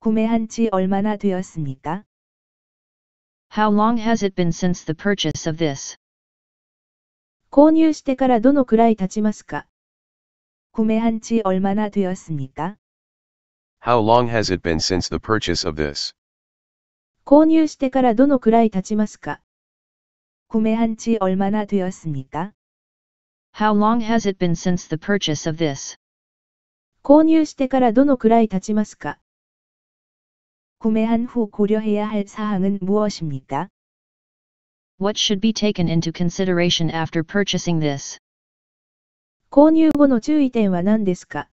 구매한지얼마나되었습니까 How long has it been since the purchase of this? 購入してからどのくらい経ちますか구매한지얼마나되었습니까 How long has it been since the purchase of this? 購入してからどのくらい経ちますか구매한지얼마나되었습니까 How long has it been since the purchase of this? 購入してからどのくらい経ちますか구매한후고려해야할사항은무엇입니까 What should be taken into consideration after purchasing this? 購入後の注意点は何ですか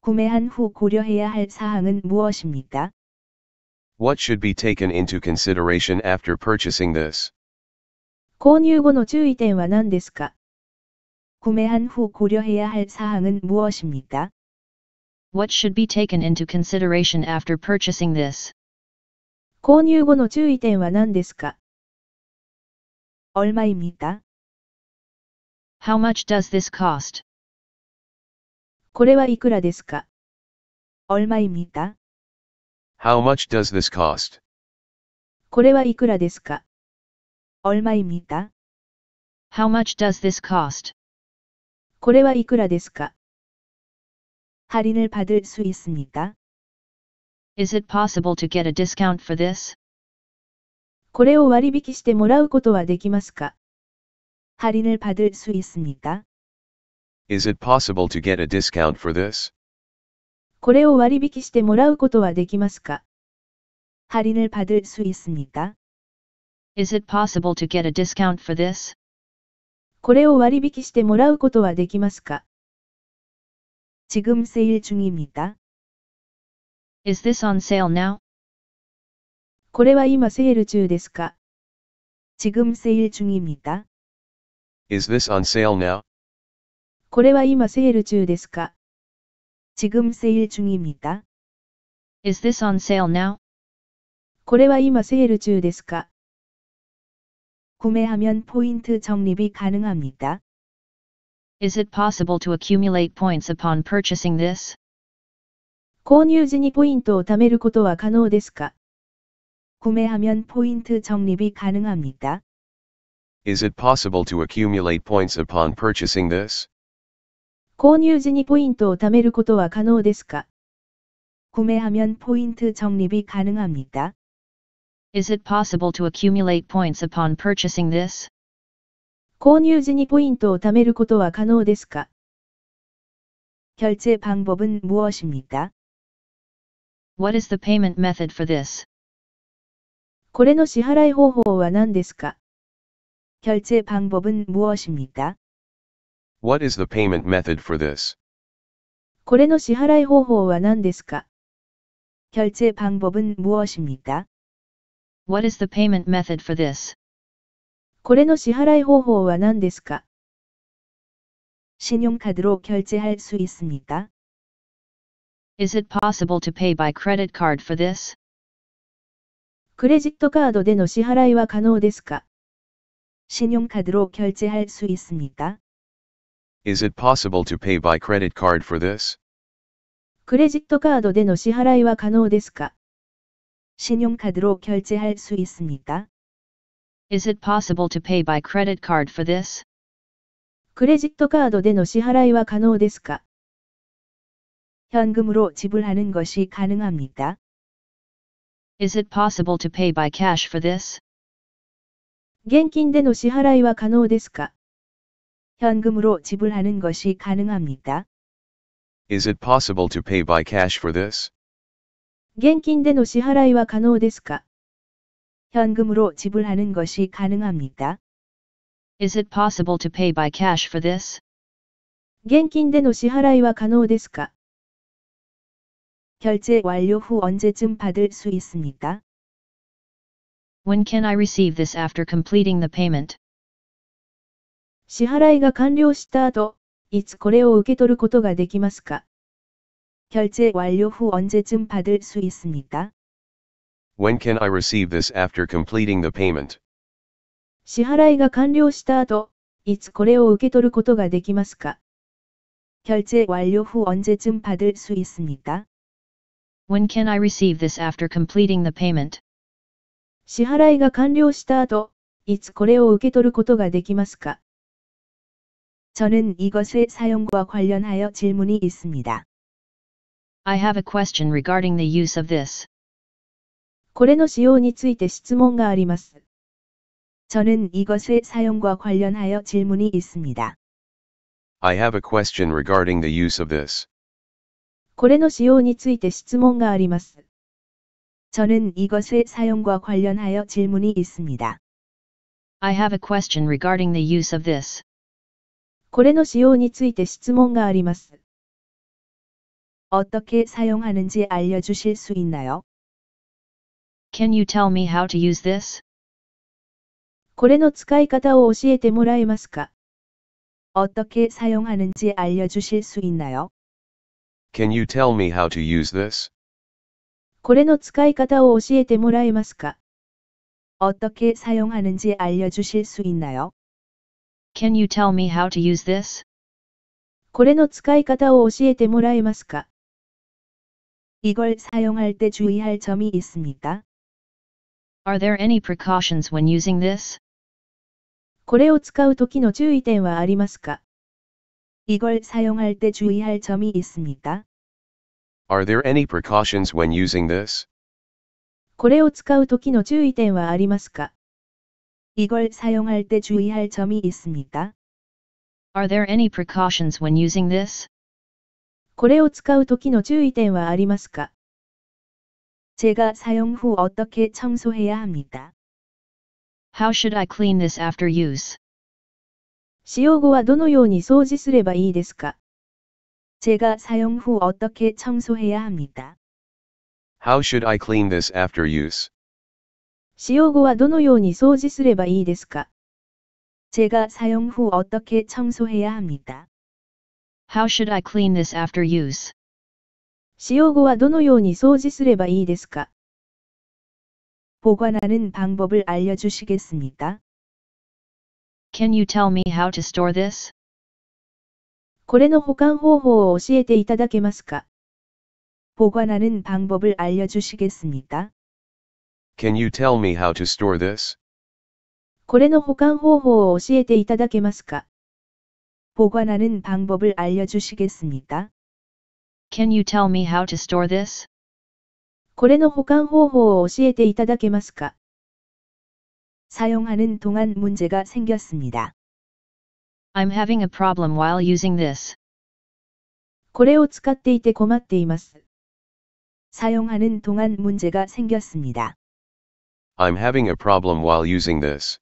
구매한후고려해야할사항은무엇입니까 What should be taken into consideration after purchasing this? 購入後の注意点は何ですか구매한후고려해야할사항은무엇입니까 What should be taken into consideration after purchasing this? 購入後の注意点は何ですか얼마입니까 How much does this cost? これはいくらですか얼마입니까 How much does this cost? これはいくらですか얼마입니까 How much does this cost? これはいくらですか할인을받을수있습니까 Is it possible to get a discount for this? これを割引してもらうことはできますか할인을받을수있습니까 Is it possible to get a discount for this? これを割引してもらうことはできますか할인을받을수있습니까 Is it possible to get a discount for this? これを割引してもらうことはできますか지금세일중입니다 Is this on sale now? これは今セール中ですか지금세일중입니다 Is this on sale now? これは今セール中ですか지금세일중입니다 Is this on sale now? これは今セール中ですか 구매하면 포인트 적립이 가능합니까? Is it possible to accumulate points upon purchasing this? 購入時にポイントを貯めることは可能ですか 구매하면 포인트 적립이 가능합니까? Is it possible to accumulate points upon purchasing this? 購入時にポイントを貯めることは可能ですか 구매하면 포인트 적립이 가능합니까? Is it possible to accumulate points upon purchasing this? 購入時にポイントを貯めることは可能ですか결제방법은무엇입니까 What is the payment method for this? これの支払い方法は何ですか결제방법은무엇입니까 What is the payment method for this? これの支払い方法は何ですか결제방법은무엇입니까 What is the payment method for this? これの支払い方法は何ですか신용카드로결제할수있습니까 Is it possible to pay by credit card for this? クレジットカードでの支払いは可能ですか신용카드로결제할수있습니까 Is it possible to pay by credit card for this? クレジットカードでの支払いは可能ですか 신용카드로 결제할 수 있습니까? Is it possible to pay by credit card for this? クレジットカードでの支払いは可能ですか 현금으로 지불하는 것이 가능합니까? Is it possible to pay by cash for this? 現金での支払いは可能ですか 현금으로 지불하는 것이 가능합니까? Is it possible to pay by cash for this? 現金での支払いは可能ですか현금으로지불하는것이가능합니까 Is it possible to pay by cash for this? 現金での支払いは可能ですか결제완료후언제쯤받을수있습니까 When can I receive this after completing the payment? 支払いが完了した後、いつこれを受け取ることができますか 결제 완료 후 언제쯤 받을 수 있습니까? When can I receive this after completing the payment? 支払いが完了した後、いつこれを受け取ることができますか 결제 완료 후 언제쯤 받을 수 있습니까? When can I receive this after completing the payment? 支払いが完了した後、いつこれを受け取ることができますか? 저는 이것의 사용과 관련하여 질문이 있습니다. I have a question regarding the use of this. I have a question regarding the use of this. I have a question regarding the use of this. これの使用について質問があります。어떻게사용하는지알려주실수있나요 Can you tell me how to use this? これの使い方を教えてもらえますか어떻게사용하는지알려주실수있나요 Can you tell me how to use this? これの使い方を教えてもらえますか어떻게사용하는지알려주실수있나요 Can you tell me how to use this? これの使い方を教えてもらえますか이걸사용할때주의할점이있습니까 Are there any precautions when using this? これを使うときの注意点はありますか이걸사용할때주의할점이있습니까 Are there any precautions when using this? これを使うときの注意点はありますか이걸사용할때주의할점이있습니까 Are there any precautions when using this? これを使う時の注意点はありますか제가사용후어떻게청소해야합니까 How should I clean this after use? 使用後はどのように掃除すればいいですか제가사용후어떻게청소해야합니까 How should I clean this after use? 使用後はどのように掃除すればいいですか제가사용후어떻게청소해야합니까 How should I clean this after use? 使用後はどのように掃除すればいいですか보관하는방법을알려주시겠습니까 Can you tell me how to store this? これの保管方法を教えていただけますか보관하는방법을알려주시겠습니까 Can you tell me how to store this? これの保管方法を教えていただけますか 보관하는 방법을 알려주시겠습니까? Can you tell me how to store this? これの保管方法を教えていただけますか 사용하는 동안 문제가 생겼습니다. I'm having a problem while using this. これを使っていて困っています。사용하는 동안 문제가 생겼습니다. I'm having a problem while using this.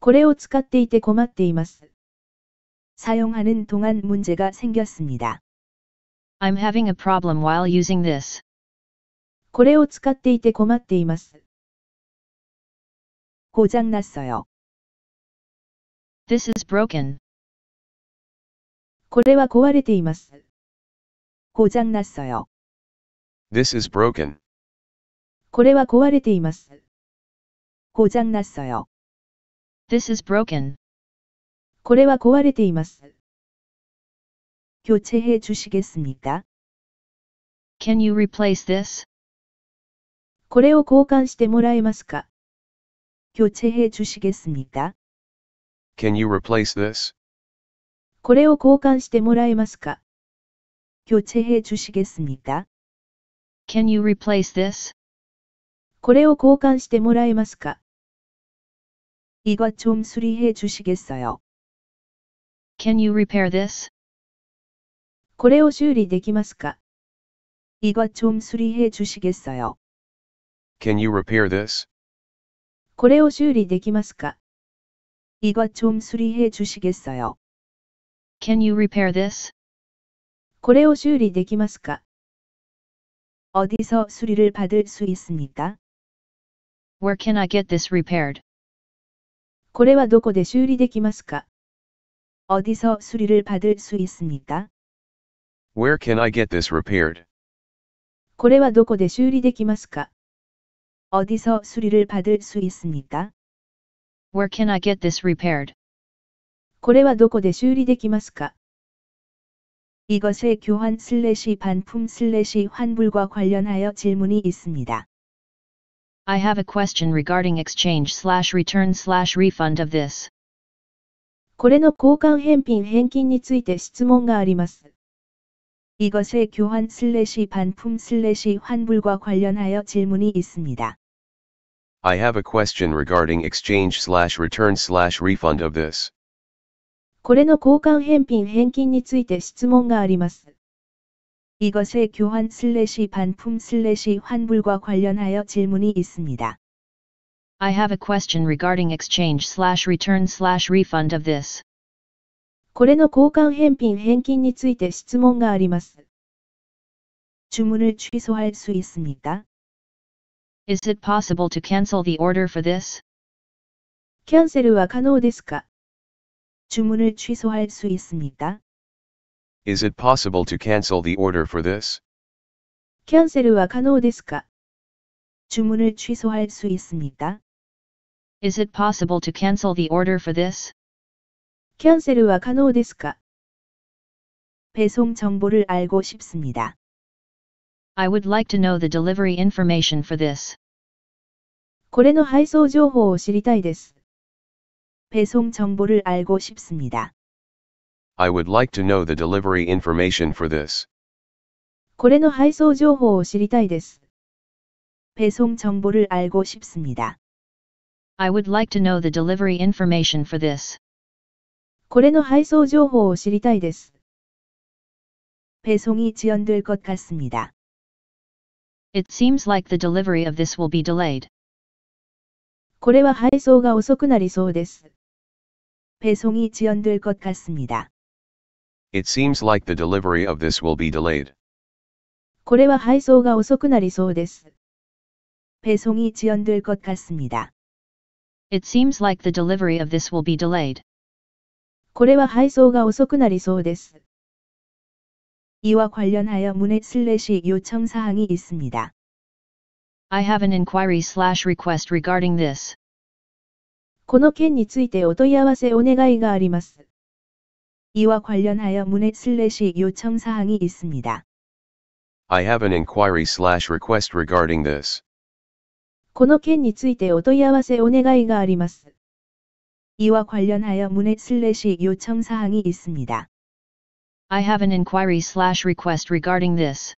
これを使っていて困っています。 사용하는 동안 문제가 생겼습니다. I'm having a problem while using this. これを使っていて困っています。고장 났어요. This is broken. これは壊れています。고장 났어요. This is broken. これは壊れています。고장 났어요. This is broken. これは壊れています。교체해주시겠습니까 Can you replace this? これを交換してもらえますか교체해주시겠습니까 Can you replace this? これを交換してもらえますか교체해주시겠습니까 Can you replace this? これを交換してもらえますか이것좀수리해주시겠어요 Can you repair this? これを修理できますか Can you repair this? Can you repair this? 어디서 수리를 받을 수 Where can I get this repaired? これはどこで修理できますか 어디서 수리를 받을 수 있습니까? Where can I get this repaired? これはどこで修理できますか 어디서 수리를 받을 수 있습니까? Where can I get this repaired? これはどこで修理できますか 이것의 교환 슬래시 반품 슬래시 환불과 관련하여 질문이 있습니다. I have a question regarding exchange slash return slash refund of this. これの交換返品返金について質問があります。 이것의 교환 슬래시 반품 슬래시 환불과 관련하여 질문이 있습니다. I have a question regarding exchange slash return slash refund of this. これの交換返品返金について質問があります. 이것의 교환 슬래시 반품 슬래시 환불과 관련하여 질문이 있습니다. I have a question regarding exchange slash return slash refund of this. これの交換返品返金について質問があります。주문을취소할수있습니까 Is it possible to cancel the order for this? キャンセルは可能ですか주문을취소할수있습니까 Is it possible to cancel the order for this? キャンセルは可能ですか주문을취소할수있습니까 is it possible to cancel the order for this? キャンセルは可能ですか 배송 정보를 알고 싶습니다. I would like to know the delivery information for this. I would like to know the delivery information for this. これの配送情報を知りたいです。배송 정보를 알고 싶습니다. I would like to know the delivery information for this. It seems like the delivery of this will be delayed. It seems like the delivery of this will be delayed. It seems like the delivery of this will be delayed. これは配送が遅くなりそうです。이와관련하여문의슬래시요청사항이있습니다 I have an inquiry slash request regarding this. この件についてお問い合わせお願いがあります。이와관련하여문의슬래시요청사항이있습니다 I have an inquiry slash request regarding this. この件についてお問い合わせお願いがあります。い와관련하여문의슬래시요청사항이있습니다 I have an inquiry slash request regarding this.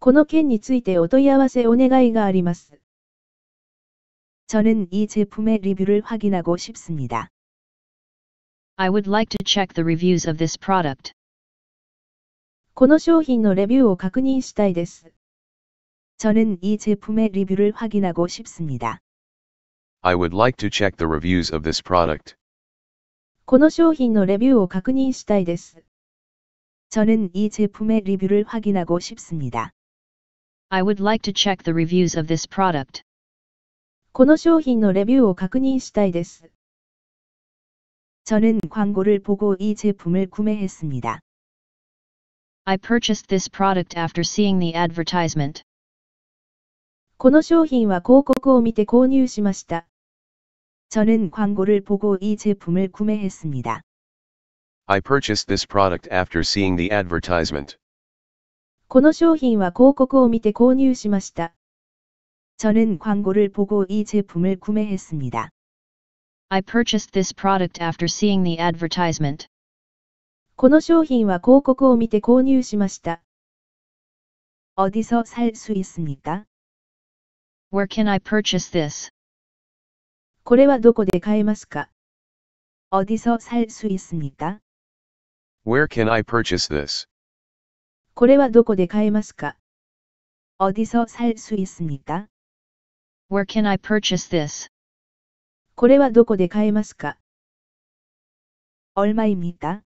この件についてお問い合わせお願いがあります。저는이제품의리뷰를확인하고싶습니다 I would like to check the reviews of this product. この商品のレビューを確認したいです。 저는 이 제품의 리뷰를 확인하고 싶습니다. I would like to check the reviews of this product. この商品のレビューを確認したいです。이 제품의 리뷰를 확인하고 싶습니다. I would like to check the reviews of this product. この商品のレビューを確認したいです。 광고를 보고 이 제품을 구매했습니다. I purchased this product after seeing the advertisement. この商品は広告を見て購入しました。저는광고를보고이제품을구매했습니다 I purchased this product after seeing the advertisement. この商品は広告を見て購入しました。저는광고를보고이제품을구매했습니다 I purchased this product after seeing the advertisement. この商品は広告を見て購入しました。어디서 살 수 있습니까? Where can I purchase this? これはどこで買えますか어디서살수 Where can I purchase this? これはどこで買えますか어디서살수 Where can I purchase this? これはどこで買えますか얼마입니까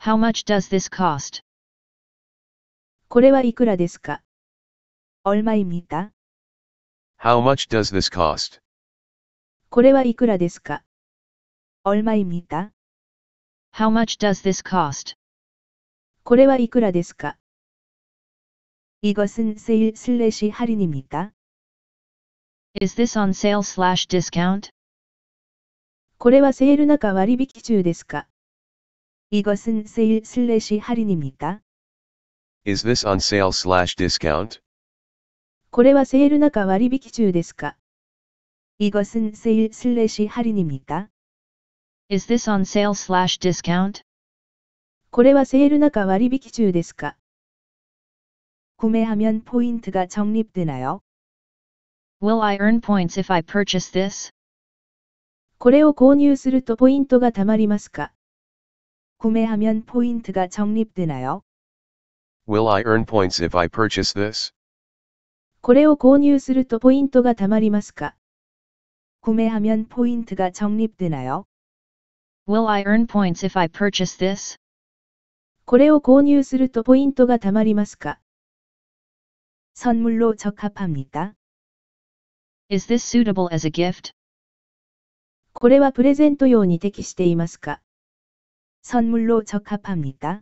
How much does this cost? これはいくらですか얼마입니까 How much does this cost? これはいくらですか얼마입니까 How much does this cost? これはいくらですか이것은세일슬래시할인입니까 Is this on sale slash discount? これはセール中割引中ですか이것은세일슬래시할인입니까 Is this on sale slash discount? これはセール中割引中ですか이것은세일슬래시할인입니까 Is this on sale slash discount? これはセール中割引中ですか구매하면포인트가적립되나요 Will I earn points if I purchase this? これを購入するとポイントが貯まりますか구매하면포인트가적립되나요 Will I earn points if I purchase this? これを購入するとポイントが貯まりますか구매하면イントが적립되나요 Will I earn points if I purchase this? これを購入するとポイントが貯まりますか선물로적합합니까 Is this suitable as a gift? これはプレゼント用に適していますか선물로적합합니까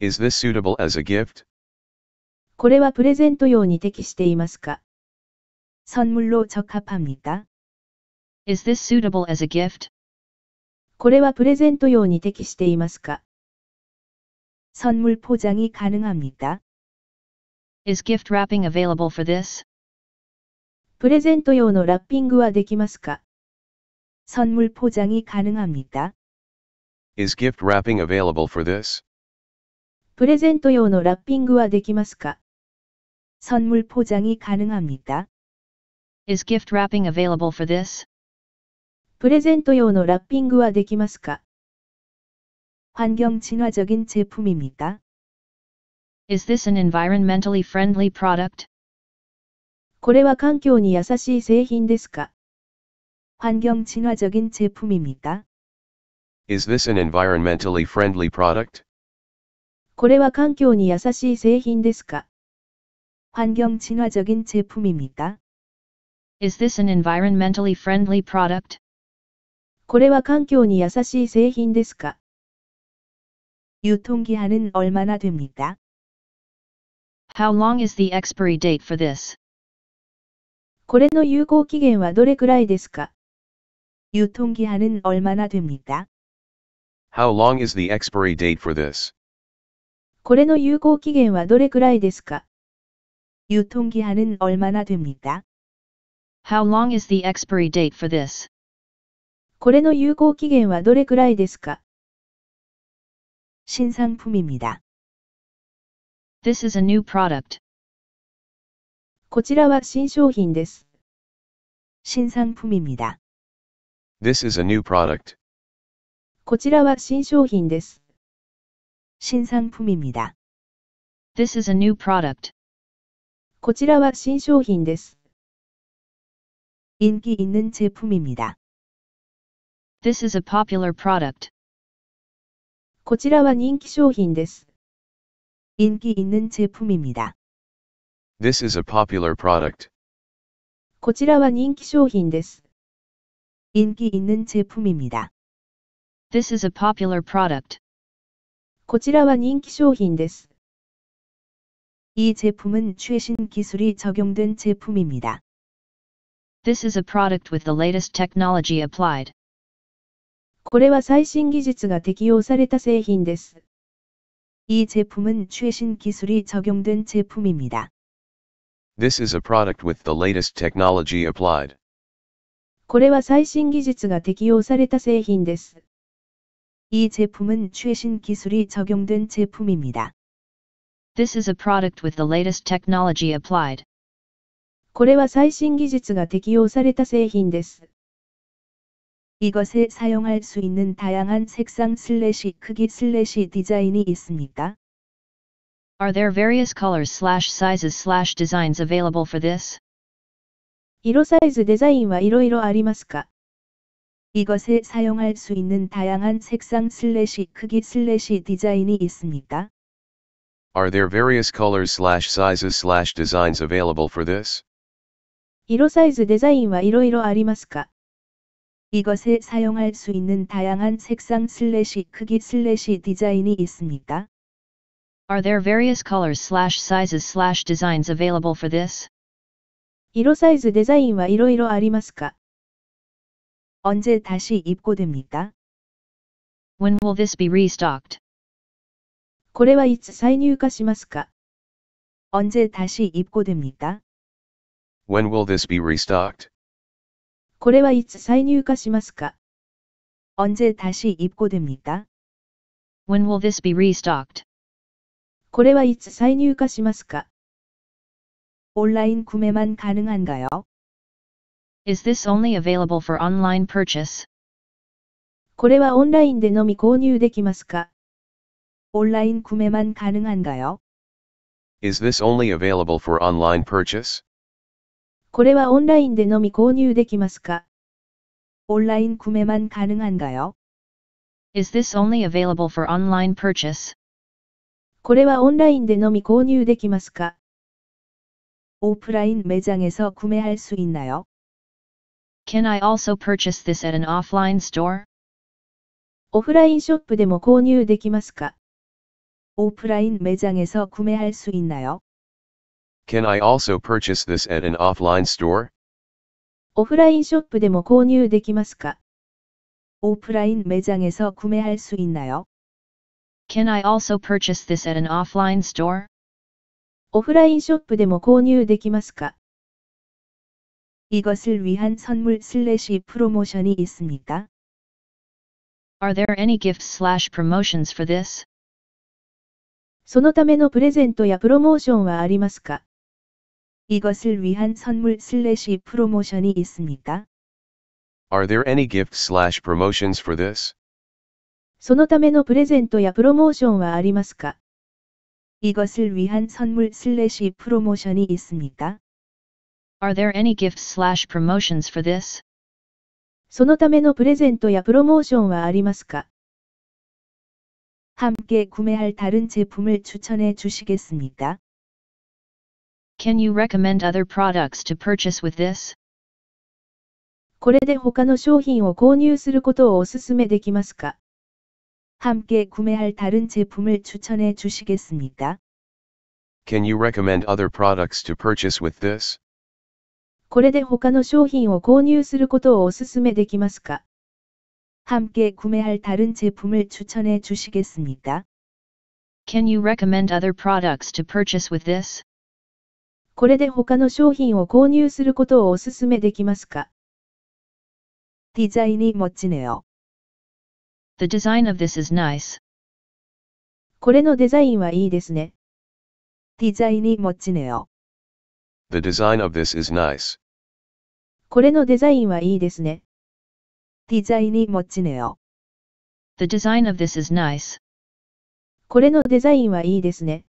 Is this suitable as a gift? これはプレゼント用に適していますか선물로적합합니까 Is this suitable as a gift? これはプレゼント用に適していますか선물포장이가능합니까 Is gift wrapping available for this? プレゼント用のラッピングはできますか선물포장이가능합니까 Is gift wrapping available for this? プレゼント用のラッピングはできますか선물포장이가능합니다 Is gift wrapping available for this? プレゼント用のラッピングはできますか환경친화적인제품입니다 Is this an environmentally friendly product? これは環境に優しい製品ですか환경친화적인제품입니다 Is this an environmentally friendly product? これは環境に優しい製品ですか환경친화적인제품입니까 Is this an environmentally friendly product? これは環境に優しい製品ですか유통기한은얼마나됩니까 How long is the expiry date for this? これの有効期限はどれくらいですか유통기한은얼마나됩니까 How long is the expiry date for this? これの有効期限はどれくらいですか유통기한은얼마나됩니까 How long is the expiry date for this? これの有効期限はどれくらいですか신상품입니다 This is a new product. こちらは新商品です。신상품입니다 This is a new product. こちらは新商品です。신상품입니다 This is a new product. こちらは新商品です。인기있는제품입니 다。 This is a popular product. こちらは人気商品です。인기있는제품입니 다。 This is a popular product. こちらは人気商品です。인기있는제품입니 다。 This is a popular product. こちらは人気商品です。이 제품은 최신 기술이 적용된 제품입니다. This is a product with the latest technology applied. これは最新技術が適用された製品です。이 제품은 최신 기술이 적용된 제품입니다. This is a product with the latest technology applied. これは最新技術が適用された製品です。이 제품은 최신 기술이 적용된 제품입니다. This is a product with the latest technology applied. これは最新技術が適用された製品です。Are there various colors slash sizes slash designs available for this? Are there various colors slash sizes slash designs available for this? 色サイズデザインはいろいろありますか Are there various colors slash sizes slash designs available for this? When will this be restocked? これはいつ再入荷しますか언제다시입고됩니까 When will this be restocked? これはいつ再入荷しますか언제다시입고됩니까 When will this be restocked? これはいつ再入荷しますか온라인구매만가능한가요 Is this only available for online purchase? これはオンラインでのみ購入できますか온라인구매만가능한가요 Is this only available for online purchase? これはオンラインでのみ購入できますか온라인구매만가능한가요 Is this only available for online purchase? これはオンラインでのみ購入できますかオフライン매장에서구매할수있나요 Can I also purchase this at an offline store? オフラインショップでも購入できますか 오프라인 매장에서 구매할 수 있나요? Can I also purchase this at an offline store? オフラインショップでも購入できますかオフライン매장에서 구매할 수 있나요? Can I also purchase this at an offline store? オフラインショップでも購入できますか 이것을 위한 선물 슬래시 프로모션이 있습니까? Are there any gifts slash promotions for this? そのためのプレゼントやプロモーションはありますか이것을위한선물슬래시프로모션이있습니까 Are there any gifts slash promotions for this? そのためのプレゼントやプロモーションはありますか이것을위한선물슬래시프로모션이있습니까 Are there any g i f t slash promotions for this? そのためのプレゼントやプロモーションはありますか함께구매할다른제품을추천해주시겠습니까 Can you recommend other products to purchase with this? これで他の商品を購入することをお勧めできますか함께구매할다른제품을추천해주시겠습니까 Can you recommend other products to purchase with this? これで他の商品を購入することをお勧めできますか함께구매할다른제품을추천해주시겠습니까 Can you recommend other products to purchase with this? これで他の商品を購入することをお勧めできますか디자인이멋지네요 The design of this is nice. これのデザインはいいですね。디자인이멋지네요 The design of this is nice. これのデザインはいいですね。디자인이멋지네요 The design of this is nice. これのデザインはいいですね。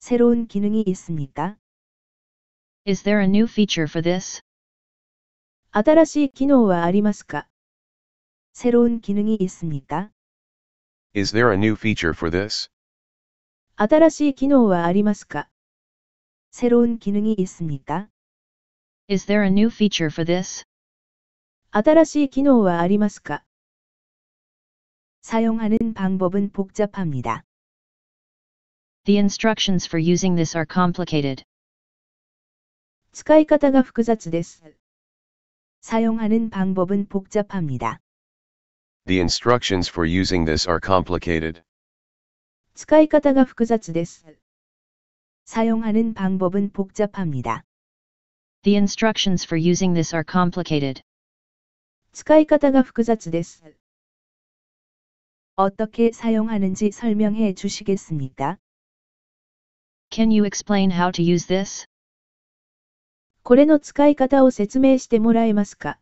새로운기능이있습니까 Is there a new feature for this? 新しい機能はありますか새로운기능이있습니까 Is there a new feature for this? 新しい機能はありますか새로운기능이있습니까 Is there a new feature for this? 新しい機能はありますか The instructions for using this are complicated. The instructions for using this are complicated. The instructions for using this are complicated. 使い方が複雑です。 어떻게 사용하는지 설명해 주시겠습니까? Can you explain how to use this? これの使い方を説明してもらえますか?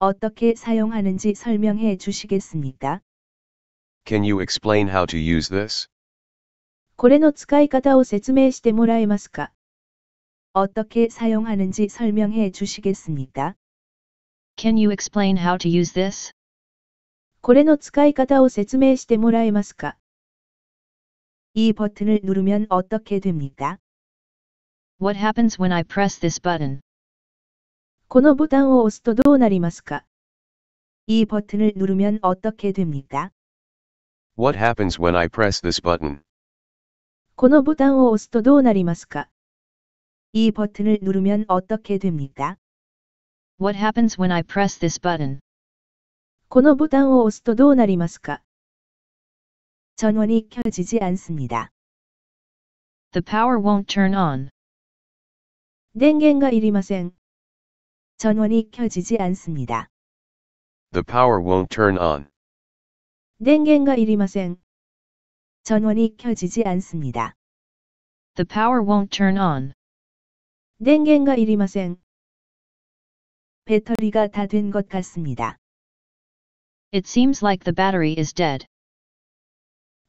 어떻게 사용하는지 설명해 주시겠습니까? Can you explain how to use this? これの使い方を説明してもらえますか? 어떻게 사용하는지 설명해 주시겠습니까? Can you explain how to use this? これの使い方を説明してもらえますか이버튼을누르면어떻게됩니까 What happens when I press this button? このボタンを押すとどうなりますか이버튼을누르면어떻게됩니까 What happens when I press this button? このボタンを押すとどうなりますか이버튼을누르면어떻게됩니까 What happens when I press this button? このボタンを押すとどうなりますか The power won't turn on. The power won't turn The power won't turn on. 電源がいりません. 배터리가 다 같습니다. It seems like the battery is dead.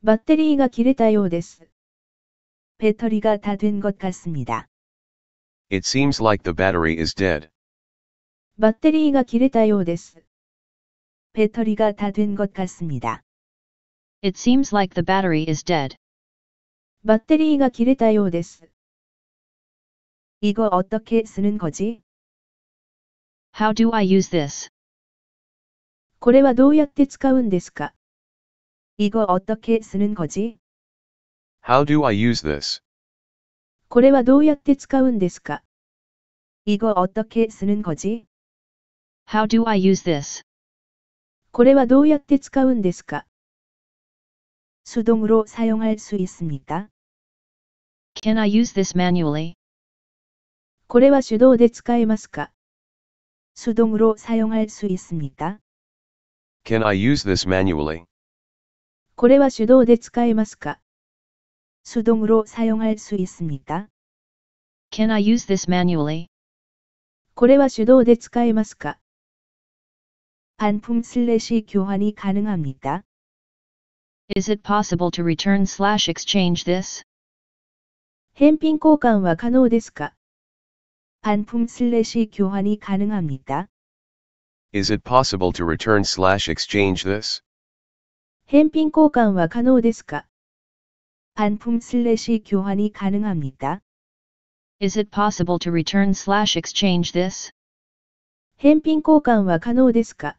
배터리가 길었다요 데스. 배터리가 다 된 것 같습니다. It seems like the battery is dead. 배터리가 길었다요 데스. 배터리가 다 된 것 같습니다. It seems like the battery is dead. 배터리가 길었다요 데스. 이거 어떻게 쓰는 거지? How do I use this? これはどうやって使うんですか이거어떻게쓰는거지 How do I use this? これはどうやって使うんですか이거어떻게쓰는거지 How do I use this? これはどうやって使うんですか수동으로사용할수있습니 Can I use this manually? これは手動で使えますか수동으로사용할수있습니다 Can I use this manually? これは手動で使えますか手動로사용할수있습니다 Can I use this manually? これは手動で使えますか반품슬래시교환이가능합니다 Is it possible to return slash exchange this? 返品交換は可能ですか 반품 슬래시 교환이 가능합니까? Is it possible to return slash exchange this? 返品交換は可能ですか 반품 슬래시 교환이 가능합니까? Is it possible to return slash exchange this? 返品交換は可能ですか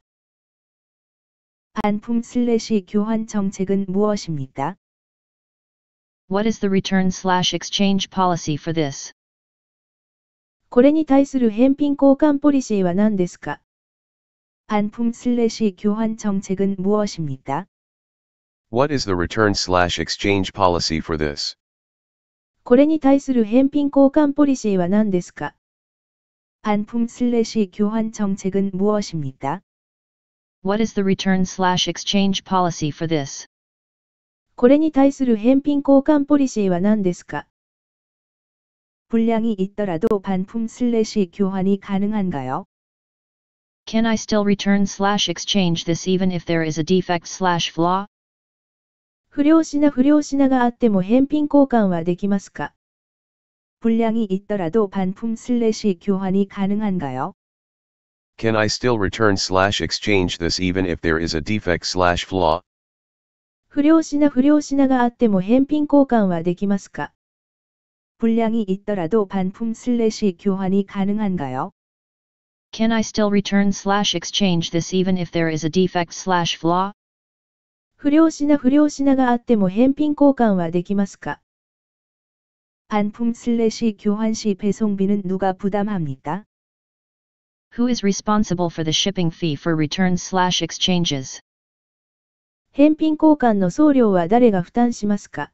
반품 슬래시 교환 정책은 무엇입니까? What is the return slash exchange policy for this? これに対する返品交換ポリシーは何ですか 반품 슬래시 교환 정책은 무엇입니까? What is the return slash exchange policy for this? これに対する返品交換ポリシーは何ですか 반품 슬래시 교환 정책은 무엇입니까? What is the return slash exchange policy for this? これに対する返品交換ポリシーは何ですか 불량이 있더라도 반품 슬래시 교환이 가능한가요? Can I still return slash exchange this even if there is a defect slash flaw? 不良品不良品があっても返品交換はできますか 불량이 있더라도 반품 슬래시 교환이 가능한가요? Can I still return slash exchange this even if there is a defect slash flaw? 不良品不良品があっても返品交換はできますか불량이있더라도반품슬래시교환이가능한가요 Can I still return slash exchange this even if there is a defect slash flaw? 不良品不良品があっても返品交換はできますか반품슬래시교환시배송비는누가부담합니까 Who is responsible for the shipping fee for return slash exchanges? 返品交換の送料は誰が負担しますか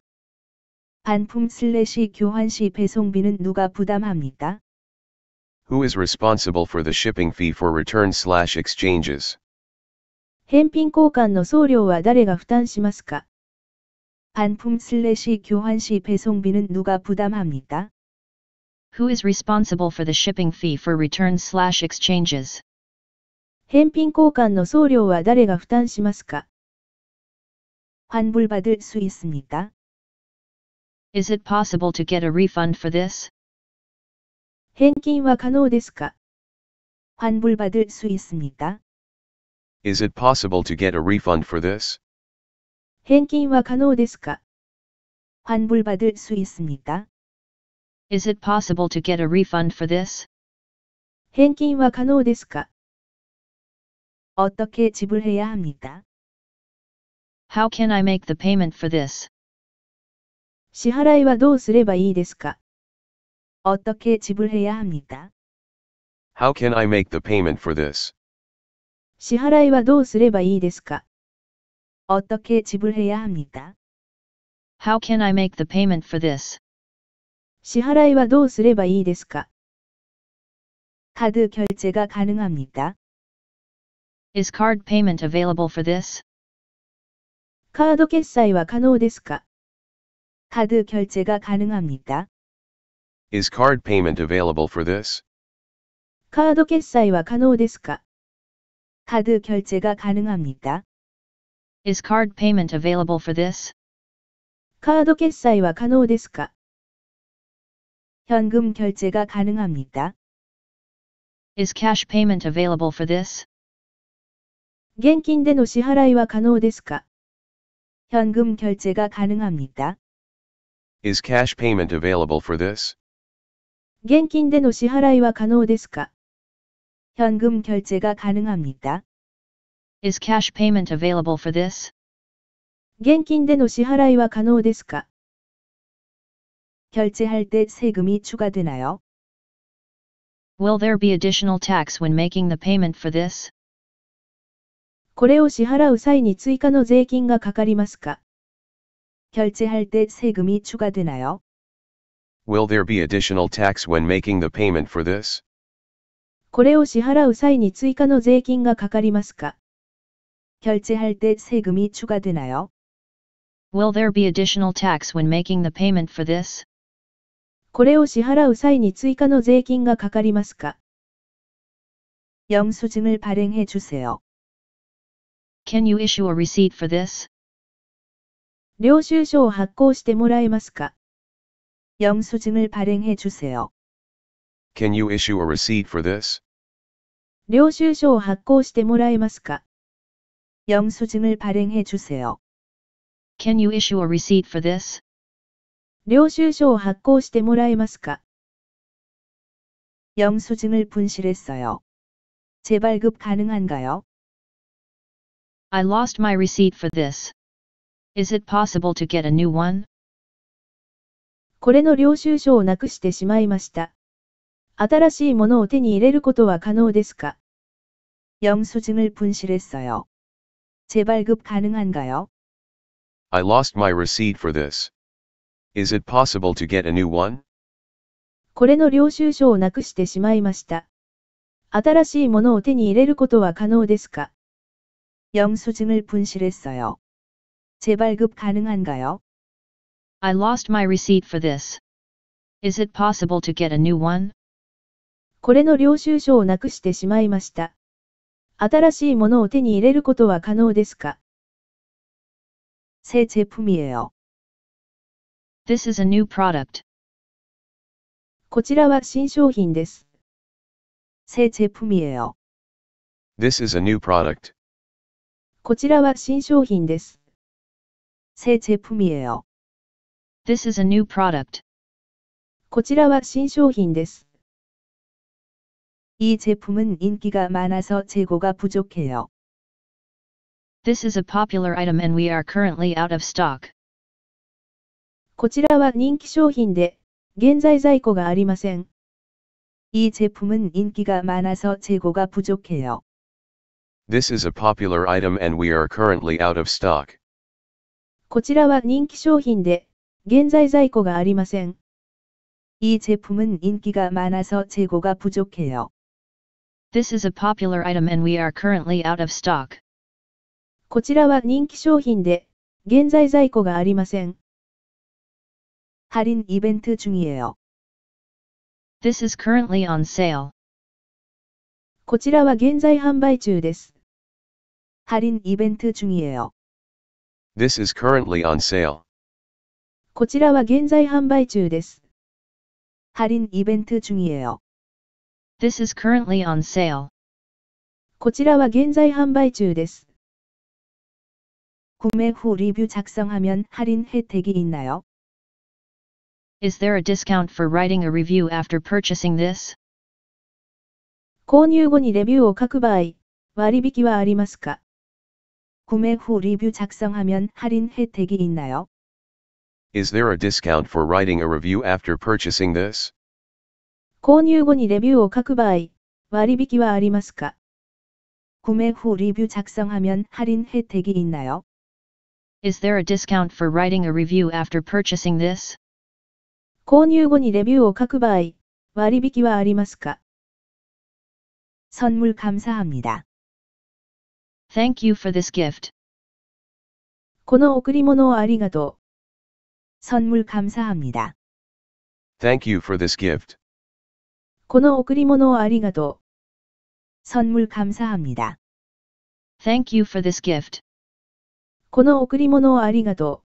반품 슬래시 교환 시 배송비는 누가 부담합니까? Who is responsible for the shipping fee for return slash exchanges? 返品交換の送料は誰が負担しますか 반품 슬래시 교환 시 배송비는 누가 부담합니까? Who is responsible for the shipping fee for return slash exchanges? 返品交換の送料は誰が負担しますか 환불받을 수 있습니까? Is it possible to get a refund for this? 있습니까? Is it possible to get a refund for this? 있습니까? Is it possible to get a refund for this? 어떻게 지불해야 합니까? How can I make the payment for this? 支払いはどうすればいいですか어떻게지불해야합니까 How can I make the payment for this? 支払いはどうすればいいですか어떻게지불해야합니까 How can I make the payment for this? 支払いはどうすればいいですか카드결제가가능합니까 Is card payment available for this? カード決済は可能ですか카드결제가가능합니까 Is card payment available for this? カード決済は可能ですかカード결제가가능합니까 Is card payment available for this? カード決済は可能ですか현금결제가가능합니까 Is cash payment available for this? 現金での支払いは可能ですか현금결제가가능합니까 Is cash payment available for this? 現金での支払いは可能ですか현금결제가가능합니다 Is cash payment available for this? 現金での支払いは可能ですか결제할때세금이추가되나요 Will there be additional tax when making the payment for this? これを支払う際に追加の税金がかかりますか결제할때세금이추가되나요 Will there be additional tax when making the payment for this? これを支払う際に追加の税金がかかりますか결제할때세금이추가되나요 Will there be additional tax when making the payment for this? これを支払う際に追加の税金がかかりますか영수증을발행해주세요 Can you issue a receipt for this? 領収書を発行してもらえますか Can you issue a receipt for this? Can you issue a receipt for this? 領収書を発行してもらえますか I lost my receipt for this. Is it possible to get a new one? これの領収書をなくしてしまいました。新しいものを手に入れることは可能ですか영수증을분실했어 요。 재발급가능한가요 I lost my receipt for this. Is it possible to get a new one? これの領収書をなくしてしまいました。新しいものを手に入れることは可能ですか영수증을분실했어요재발급가능한가요 I lost my receipt for this. Is it possible to get a new one? これの領収書をなくしてしまいました。新しいものを手に入れることは可能ですか새제품이에 요。 This is a new product. こちらは新商品です。새제품이에 요。 This is a new product. こちらは新商品です。새 제품이에요. This is a new product. This is a popular item and we are currently out of stock. This is a popular item and we are currently out of stock. こちらは人気商品で、現在在庫がありません。이제품은인기가많아서재고가부족해요 This is a popular item and we are currently out of stock. こちらは人気商品で、現在在庫がありません。할인ベント中이에요 This is currently on sale. こちらは現在販売中です。할인ベント中이에요 This is currently on sale. こちらは現在販売中です。할인이벤트중이에요 This is currently on sale. こちらは現在販売中です。구매후리뷰작성하면할인혜택이있나요 Is there a discount for writing a review after purchasing this? 購入後にレビューを書く場合、割引はありますか 구매 후 리뷰 작성하면 할인 혜택이 있나요? Is there a discount for writing a review after purchasing this? 購入後にレビューを書く場合、割引はありますか 구매 후 리뷰 작성하면 할인 혜택이 있나요? Is there a discount for writing a review after purchasing this? 購入後にレビューを書く場合、割引はありますか 선물 감사합니다. Thank you for this gift. この贈り物をありがとう。선물 감사합니다. Thank you for this gift. この贈り物をありがとう。선물 감사합니다. Thank you for this gift. この贈り物をありがとう。